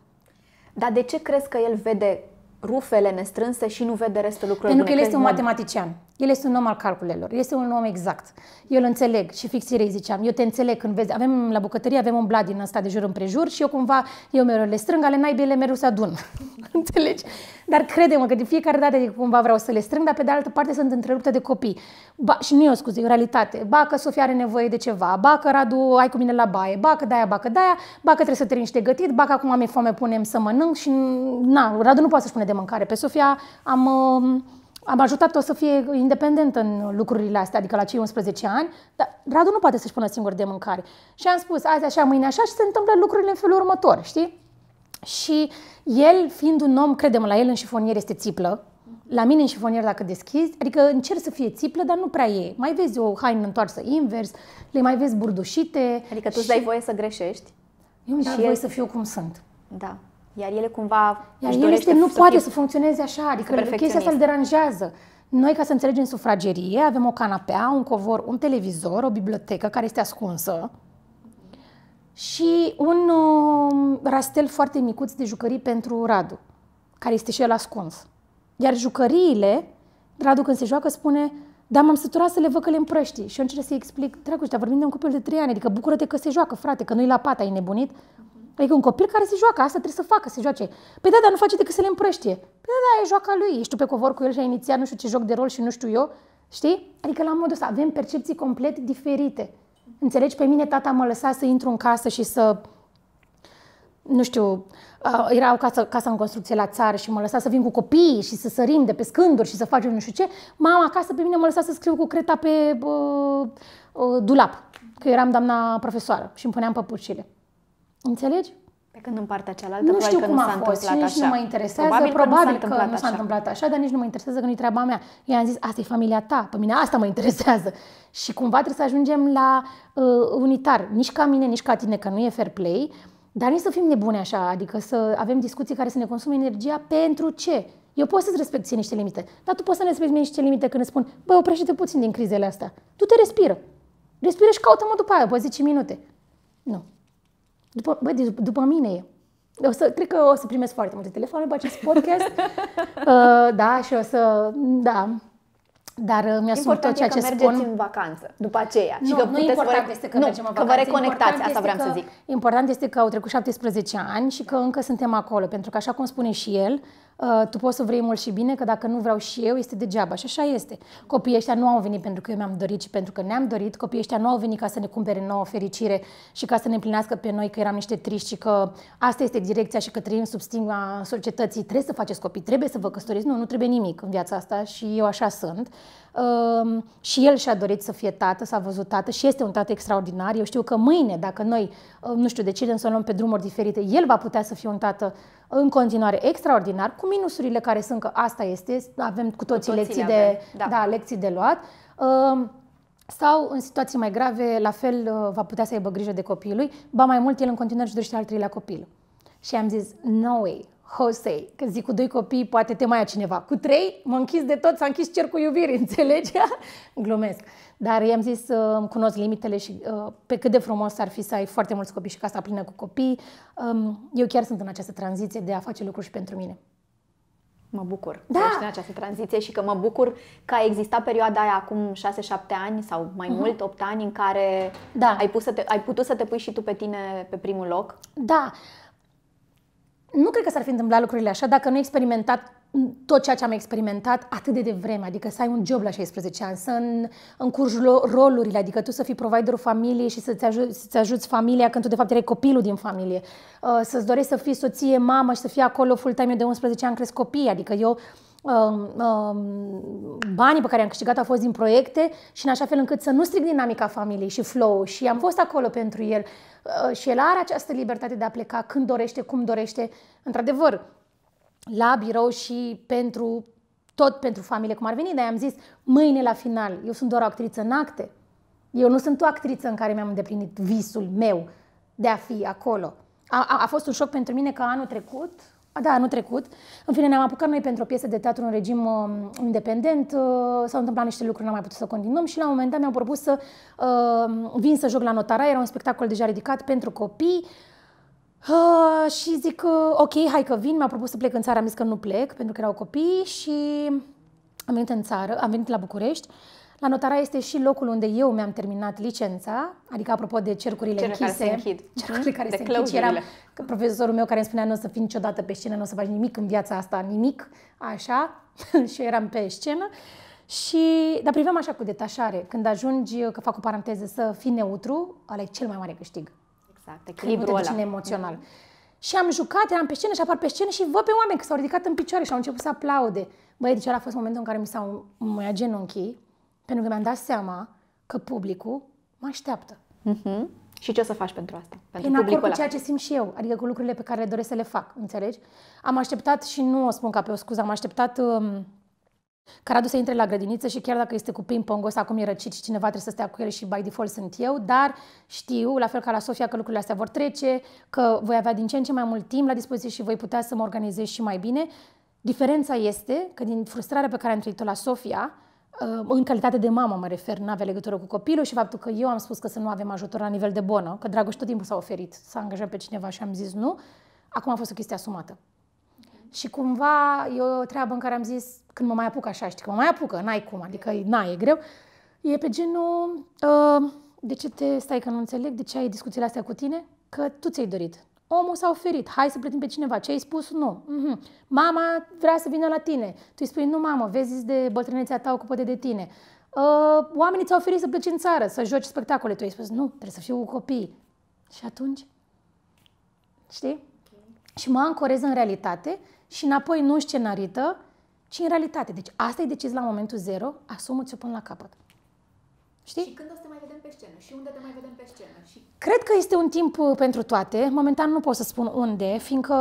Dar de ce crezi că el vede rufele nestrânse și nu vede restul lucrurilor. Pentru că el este un matematician, el este un om al calculelor, este un om exact. Eu îl înțeleg și fixire îi ziceam, eu te înțeleg când vezi, avem la bucătărie, avem un blad din ăsta de jur împrejur și eu cumva, eu mereu le strâng, ale le mereu să adun. Înțelegi? Dar crede-mă că de fiecare dată de cumva vreau să le strâng, dar pe de altă parte sunt întreruptă de copii. Ba, și nu e o scuză, e o realitate. Ba că Sofia are nevoie de ceva, ba că Radu ai cu mine la baie, ba că daia, ba că daia, ba că trebuie să termin de gătit, ba că acum am foame, punem să mănânc și na, Radu nu poate să-și pune de mâncare. Pe Sofia am... Uh, am ajutat-o să fie independentă în lucrurile astea, adică la cei 11 ani, dar Radu nu poate să-și pună singur de mâncare. Și am spus, azi așa, mâine așa și se întâmplă lucrurile în felul următor, știi? Și el, fiind un om, credem la el în șifonier este țiplă, la mine în șifonier dacă deschizi, adică încerc să fie țiplă, dar nu prea e. Mai vezi o haină întoarsă invers, le mai vezi burdușite. Adică tu și... dai voie să greșești? Eu îmi dau voie să fiu cum sunt. Da. Iar ele cumva Iar el este, nu să poate să funcționeze așa, adică chestia asta îl deranjează. Noi, ca să înțelegem sufragerie, avem o canapea, un covor, un televizor, o bibliotecă care este ascunsă, și un uh, rastel foarte micuț de jucării pentru Radu, care este și el ascuns. Iar jucăriile, Radu când se joacă spune, dar m-am săturat să le văd că le împrăștii. Și eu încerc să-i explic, dragoste, vorbim de un copil de trei ani, adică bucură-te că se joacă, frate, că nu-i la pat, ai nebunit. Adică un copil care se joacă, asta trebuie să facă, să se joace. Păi da, dar nu face decât să le împrăștie. Păi da, da, e joaca lui, ești tu pe covor cu el și a inițiat nu știu ce joc de rol și nu știu eu. Știi? Adică la modul ăsta avem percepții complet diferite. Înțelegi, pe mine tata mă lăsa să intru în casă și să nu știu, era o casă, casă în construcție la țară și mă lăsa să vin cu copiii și să sărim de pe scânduri și să facem nu știu ce. Mama acasă pe mine mă lăsa să scriu cu creta pe uh, uh, dulap, că eram doamna profesoară și îmi puneam păpușile. Înțelegi? Pe când în partea cealaltă, nu știu că cum nu a fost și nici așa. nu mă interesează. Probabil, probabil că, nu s-a, că nu s-a întâmplat așa, dar nici nu mă interesează că nu-i treaba mea. Eu am zis, asta e familia ta, pe mine asta mă interesează. Și cumva trebuie să ajungem la uh, unitar, nici ca mine, nici ca tine, că nu e fair play, dar nici să fim nebune așa, adică să avem discuții care să ne consume energia pentru ce? Eu pot să-ți respect ție niște limite, dar tu poți să respecti mie niște limite când îți spun, băi, oprește-te puțin din crizele astea. Tu te respiră. Respiră și caută-mă după aia, după 10 minute. Nu. După, bă, deci după mine e. O să, cred că o să primesc foarte multe telefoane pe acest podcast. uh, da, și o să... Da, dar uh, mi-a important tot ceea ce mergeți spun. în vacanță după aceea. Nu, și că nu important vă... este că nu, mergem în vacanță. Că vă reconectați, important asta vreau că, să zic. Important este că au trecut 17 ani și că încă suntem acolo, pentru că așa cum spune și el, Uh, tu poți să vrei mult și bine, că dacă nu vreau și eu, este degeaba. Și așa este. Copiii ăștia nu au venit pentru că eu mi-am dorit, ci pentru că ne-am dorit. Copiii ăștia nu au venit ca să ne cumpere nouă fericire și ca să ne împlinească pe noi că eram niște triști și că asta este direcția și că trăim sub stigma societății. Trebuie să faceți copii, trebuie să vă căsătoriți. Nu, nu trebuie nimic în viața asta și eu așa sunt și el și-a dorit să fie tată, s-a văzut tată și este un tată extraordinar. Eu știu că mâine, dacă noi, uh, nu știu, decidem să o luăm pe drumuri diferite, el va putea să fie un tată în continuare extraordinar, cu minusurile care sunt, că asta este, avem cu toții, cu toții lecții, avem, de, da. Da, lecții de luat. sau, în situații mai grave, la fel uh, va putea să aibă grijă de copilul, ba mai mult, el în continuare își dorește al treilea copil. Și am zis, no way, Jose, că zic cu doi copii, poate te mai ia cineva. Cu trei, mă închis de tot, s-a închis cercul iubirii, înțelegi? Glumesc. Dar i-am zis, să uh, îmi cunosc limitele și uh, pe cât de frumos ar fi să ai foarte mulți copii și casa plină cu copii. Um, eu chiar sunt în această tranziție de a face lucruri și pentru mine. Mă bucur da. că ești în această tranziție și că mă bucur că a existat perioada aia acum 6-7 ani sau mai mm-hmm. mult, 8 ani, în care da. ai, pus să te, ai putut să te pui și tu pe tine pe primul loc. Da, nu cred că s-ar fi întâmplat lucrurile așa dacă nu experimentat tot ceea ce am experimentat atât de devreme, adică să ai un job la 16 ani, să în, încurci rolurile, adică tu să fii providerul familiei și să-ți, aj- să ajuți familia când tu de fapt erai copilul din familie, uh, să-ți dorești să fii soție, mamă și să fii acolo full-time, de 11 ani cresc copii, adică eu Um, um, banii pe care am câștigat au fost din proiecte și în așa fel încât să nu stric dinamica familiei și flow și am fost acolo pentru el uh, și el are această libertate de a pleca când dorește, cum dorește, într-adevăr, la birou și pentru tot pentru familie, cum ar veni, dar am zis mâine la final, eu sunt doar o actriță în acte. Eu nu sunt o actriță în care mi-am îndeplinit visul meu de a fi acolo. A, a, a fost un șoc pentru mine că anul trecut, da, anul trecut. În fine, ne-am apucat noi pentru o piesă de teatru în regim uh, independent. Uh, s-au întâmplat niște lucruri, n-am mai putut să continuăm și la un moment dat mi-am propus să uh, vin să joc la Notara. Era un spectacol deja ridicat pentru copii. Uh, și zic, uh, ok, hai că vin. Mi-a propus să plec în țară, am zis că nu plec pentru că erau copii și am venit în țară, am venit la București. Uh, la Notara este și locul unde eu mi-am terminat licența, adică apropo de cercurile Cele închise. Care se închid. Cercurile care de se închid. Eram profesorul meu care îmi spunea, nu o să fii niciodată pe scenă, nu o să faci nimic în viața asta, nimic, așa, și eram pe scenă. Și, dar priveam așa cu detașare. Când ajungi, că fac o paranteză, să fii neutru, ăla e cel mai mare câștig. Exact, echilibrul ăla. emoțional. Mm. Și am jucat, eram pe scenă și apar pe scenă și văd pe oameni că s-au ridicat în picioare și au început să aplaude. Băi, deci ăla a fost momentul în care mi s-au măiat genunchii pentru că mi-am dat seama că publicul mă așteaptă. Mm-hmm. Și ce o să faci pentru asta? Pentru în acord cu ceea ce simt și eu, adică cu lucrurile pe care doresc să le fac, înțelegi? Am așteptat și nu o spun ca pe o scuză, am așteptat um, Caradu să intre la grădiniță și chiar dacă este cu ping-pong ăsta, acum e răcit și cineva trebuie să stea cu el și by default sunt eu, dar știu, la fel ca la Sofia, că lucrurile astea vor trece, că voi avea din ce în ce mai mult timp la dispoziție și voi putea să mă organizez și mai bine. Diferența este că din frustrarea pe care am trăit-o la Sofia, Ă, în calitate de mamă mă refer, nu avea legătură cu copilul și faptul că eu am spus că să nu avem ajutor la nivel de bonă, că Dragoș tot timpul s-a oferit, să a angajat pe cineva și am zis nu, acum a fost o chestie asumată. Și cumva e o treabă în care am zis, când mă mai apuc așa, știi că mă mai apucă, n-ai cum, adică n-ai, e greu, e pe genul, uh, de ce te stai că nu înțeleg, de ce ai discuțiile astea cu tine, că tu ți-ai dorit, omul s-a oferit, hai să plătim pe cineva. Ce ai spus? Nu. Mm-hmm. Mama vrea să vină la tine. Tu îi spui, nu mamă, vezi de bătrânețea ta, ocupă de tine. Uh, oamenii ți-au oferit să pleci în țară, să joci spectacole. Tu ai spus, nu, trebuie să fiu cu copii. Și atunci, știi? Și mă ancorez în realitate și înapoi nu scenarită, ci în realitate. Deci asta e decis la momentul zero, asumă-ți-o până la capăt. Știi? Și când o să mai vedem pe scenă și unde te mai vedem pe scenă? Și... Cred că este un timp uh, pentru toate. Momentan nu pot să spun unde, fiindcă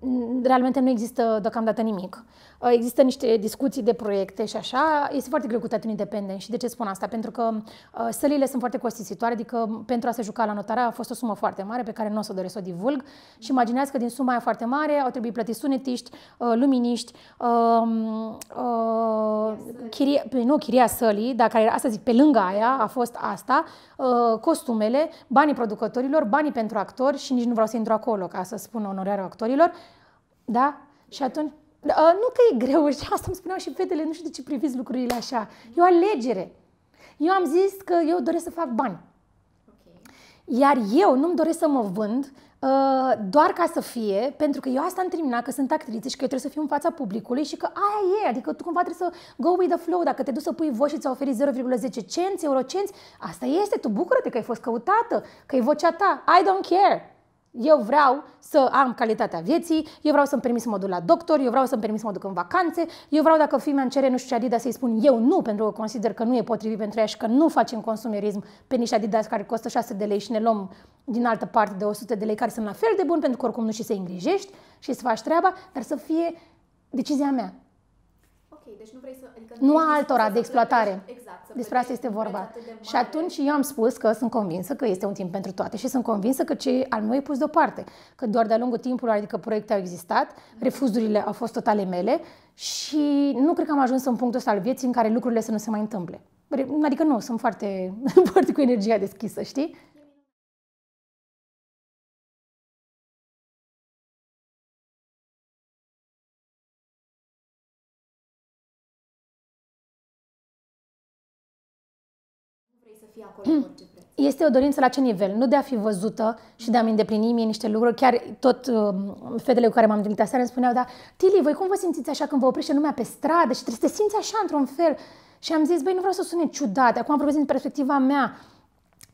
mm, realmente nu există deocamdată nimic. Uh, există niște discuții de proiecte și așa. Este foarte greu cu teatru independent. Și de ce spun asta? Pentru că uh, sălile sunt foarte costisitoare, adică pentru a se juca la notarea a fost o sumă foarte mare pe care nu o să doresc să o divulg. Și imaginează că din suma aia foarte mare au trebuit plătiți sunetiști, luminiști, um, chiria, păi nu, chiria sălii, dar care, asta zic, pe lângă aia a fost asta asta, uh, costumele, banii producătorilor, banii pentru actori și nici nu vreau să intru acolo ca să spun onorarea actorilor, da? Și atunci, uh, nu că e greu și asta îmi spuneau și fetele, nu știu de ce priviți lucrurile așa. E o alegere. Eu am zis că eu doresc să fac bani. Iar eu nu-mi doresc să mă vând uh, doar ca să fie, pentru că eu asta am terminat, că sunt actriță și că eu trebuie să fiu în fața publicului și că aia e, adică tu cumva trebuie să go with the flow, dacă te duci să pui voce și ți-a oferit 0,10 cenți, eurocenți, asta este, tu bucură-te că ai fost căutată, că e vocea ta, I don't care, eu vreau să am calitatea vieții, eu vreau să-mi permit să mă duc la doctor, eu vreau să-mi permit să mă duc în vacanțe, eu vreau dacă fimea îmi cere nu știu ce Adidas să-i spun eu nu, pentru că consider că nu e potrivit pentru ea și că nu facem consumerism pe niște Adidas care costă 6 de lei și ne luăm din altă parte de 100 de lei care sunt la fel de bun pentru că oricum nu și să îngrijești și să faci treaba, dar să fie decizia mea. Ok, deci nu vrei să... Adică nu, nu altora de exploatare. Exact despre asta este vorba. Și atunci eu am spus că sunt convinsă că este un timp pentru toate și sunt convinsă că ce al meu e pus deoparte. Că doar de-a lungul timpului, adică proiecte au existat, refuzurile au fost totale mele și nu cred că am ajuns în punctul ăsta al vieții în care lucrurile să nu se mai întâmple. Adică nu, sunt foarte, foarte cu energia deschisă, știi? acolo cu orice preț. Este o dorință la ce nivel? Nu de a fi văzută și de a-mi îndeplini mie niște lucruri. Chiar tot uh, fetele cu care m-am întâlnit aseară îmi spuneau, da, Tili, voi cum vă simțiți așa când vă oprește lumea pe stradă și trebuie să te simți așa într-un fel? Și am zis, băi, nu vreau să sune ciudat, acum vorbesc din perspectiva mea.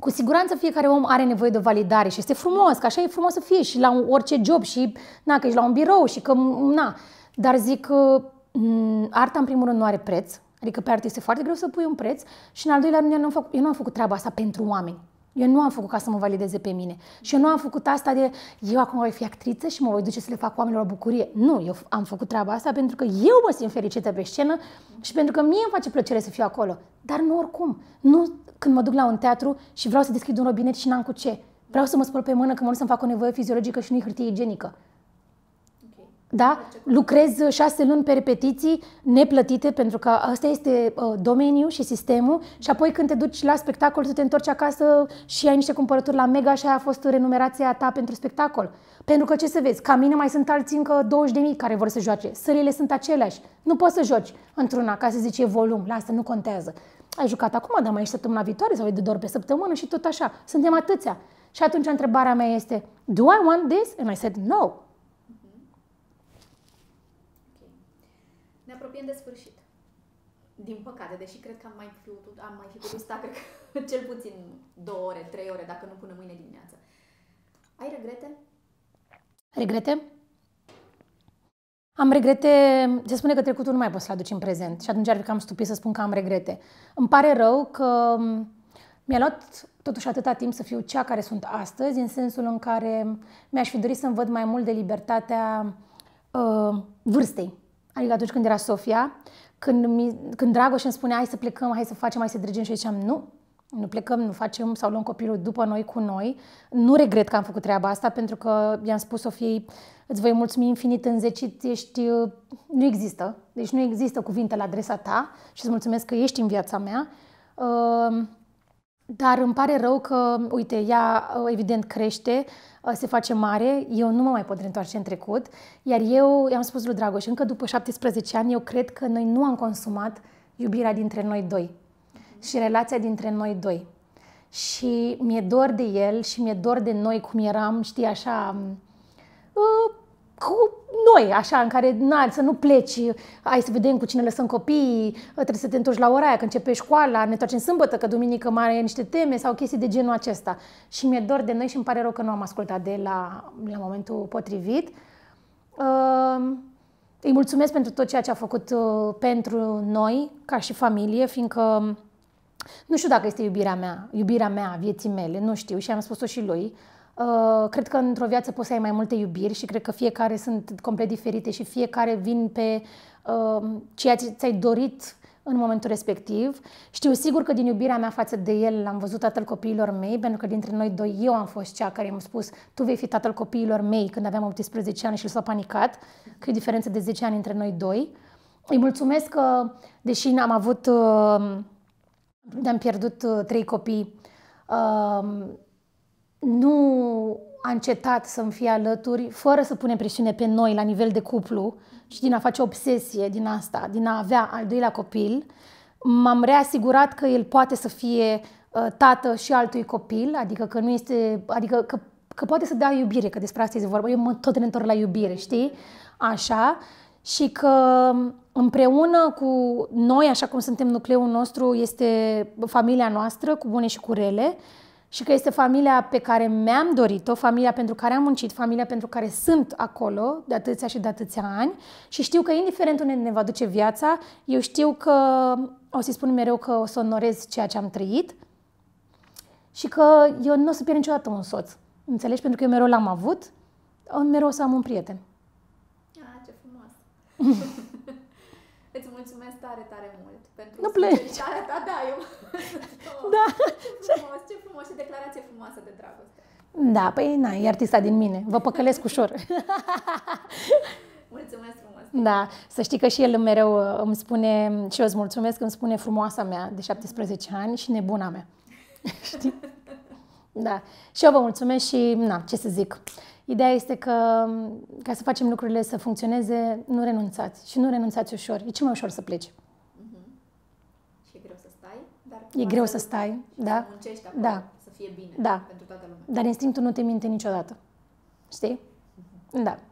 Cu siguranță fiecare om are nevoie de o validare și este frumos, că așa e frumos să fie și la un, orice job și na, că ești la un birou și că na. Dar zic că mm, arta în primul rând nu are preț, Adică pe artă este foarte greu să pui un preț și în al doilea rând eu nu am făcut, eu nu am făcut treaba asta pentru oameni. Eu nu am făcut ca să mă valideze pe mine. Și eu nu am făcut asta de eu acum voi fi actriță și mă voi duce să le fac oamenilor o bucurie. Nu, eu am făcut treaba asta pentru că eu mă simt fericită pe scenă și pentru că mie îmi face plăcere să fiu acolo. Dar nu oricum. Nu când mă duc la un teatru și vreau să deschid un robinet și n-am cu ce. Vreau să mă spăl pe mână că mă să-mi fac o nevoie fiziologică și nu hârtie igienică. Da? Lucrez șase luni pe repetiții neplătite, pentru că asta este uh, domeniul și sistemul. Și apoi când te duci la spectacol, tu te întorci acasă și ai niște cumpărături la Mega și aia a fost renumerația ta pentru spectacol. Pentru că ce să vezi, ca mine mai sunt alții încă 20.000 care vor să joace. Sările sunt aceleași. Nu poți să joci într-una, ca să zici e volum, la asta nu contează. Ai jucat acum, dar mai ești săptămâna viitoare sau e de doar pe săptămână și tot așa. Suntem atâția. Și atunci întrebarea mea este, do I want this? And I said no. apropiem de sfârșit. Din păcate, deși cred că am mai fi putut, am mai fi putut sta, cred că, cel puțin două ore, trei ore, dacă nu până mâine dimineață. Ai regrete? Regrete? Am regrete, se spune că trecutul nu mai poți să-l aduci în prezent și atunci ar fi cam stupid să spun că am regrete. Îmi pare rău că mi-a luat totuși atâta timp să fiu cea care sunt astăzi, în sensul în care mi-aș fi dorit să-mi văd mai mult de libertatea uh, vârstei. Adică atunci când era Sofia, când, mi, când Dragoș îmi spunea hai să plecăm, hai să facem, hai să dregem și eu ziceam nu, nu plecăm, nu facem sau luăm copilul după noi, cu noi. Nu regret că am făcut treaba asta pentru că i-am spus Sofiei îți voi mulțumi infinit în zecit, ești, uh, nu există. Deci nu există cuvinte la adresa ta și îți mulțumesc că ești în viața mea. Uh, dar îmi pare rău că, uite, ea uh, evident crește, Ă, se face mare, eu nu mă mai pot reîntoarce în trecut, iar eu i-am spus lui Dragoș, încă după 17 ani, eu cred că noi nu am consumat iubirea dintre noi doi și relația dintre noi doi. Și mi-e dor de el și mi-e dor de noi cum eram, știi, așa, uh, cu noi, așa, în care na, să nu pleci, ai să vedem cu cine lăsăm copiii, trebuie să te întorci la ora aia, că începe școala, ne întoarcem sâmbătă, că duminică mai are niște teme sau chestii de genul acesta. Și mi-e dor de noi și îmi pare rău că nu am ascultat de la, la momentul potrivit. Uh, îi mulțumesc pentru tot ceea ce a făcut uh, pentru noi, ca și familie, fiindcă mm, nu știu dacă este iubirea mea, iubirea mea, vieții mele, nu știu și am spus-o și lui. Uh, Uh, cred că într-o viață poți să ai mai multe iubiri și cred că fiecare sunt complet diferite și fiecare vin pe uh, ceea ce ți-ai dorit în momentul respectiv. Știu sigur că din iubirea mea față de el l-am văzut tatăl copiilor mei, pentru că dintre noi doi eu am fost cea care i-am spus tu vei fi tatăl copiilor mei când aveam 18 ani și el s-a panicat, că e diferență de 10 ani între noi doi. Îi mulțumesc că, deși am avut, uh, am pierdut trei copii, nu a încetat să-mi fie alături fără să punem presiune pe noi la nivel de cuplu și din a face obsesie din asta, din a avea al doilea copil, m-am reasigurat că el poate să fie uh, tată și altui copil, adică că nu este, adică că, că poate să dea iubire, că despre asta este vorba. Eu mă tot ne întorc la iubire, știi? Așa. Și că um, împreună cu noi, așa cum suntem nucleul nostru, este familia noastră, cu bune și cu rele, uh, și că este familia pe care mi-am dorit-o, familia pentru care am muncit, familia pentru care sunt acolo de atâția și de atâția ani și știu că indiferent unde ne va duce viața, eu știu că o să-i spun mereu că o să onorez ceea ce am trăit și că eu nu o să pierd niciodată un soț. Înțelegi? Pentru că eu mereu l-am avut, mereu o să am un prieten. Ah, ce frumos! Îți mulțumesc tare, tare mult pentru nu pleci. sinceritatea ta, da, eu da. Ce frumos, ce frumos ce declarație frumoasă de dragoste. Da, păi na, e artista din mine. Vă păcălesc ușor. Mulțumesc frumos! Da, să știi că și el mereu uh, îmi spune, și eu îți mulțumesc, îmi spune frumoasa mea de 17 ani și nebuna mea. Știi? Da. Și eu vă mulțumesc și, na, ce să zic, ideea este că um, ca să facem lucrurile să funcționeze, nu renunțați și nu renunțați ușor. E cel mai ușor să pleci e greu să stai, da? Muncești acolo, da. să fie bine da. pentru toată lumea. Dar instinctul nu te minte niciodată. Știi? Mhm. Da.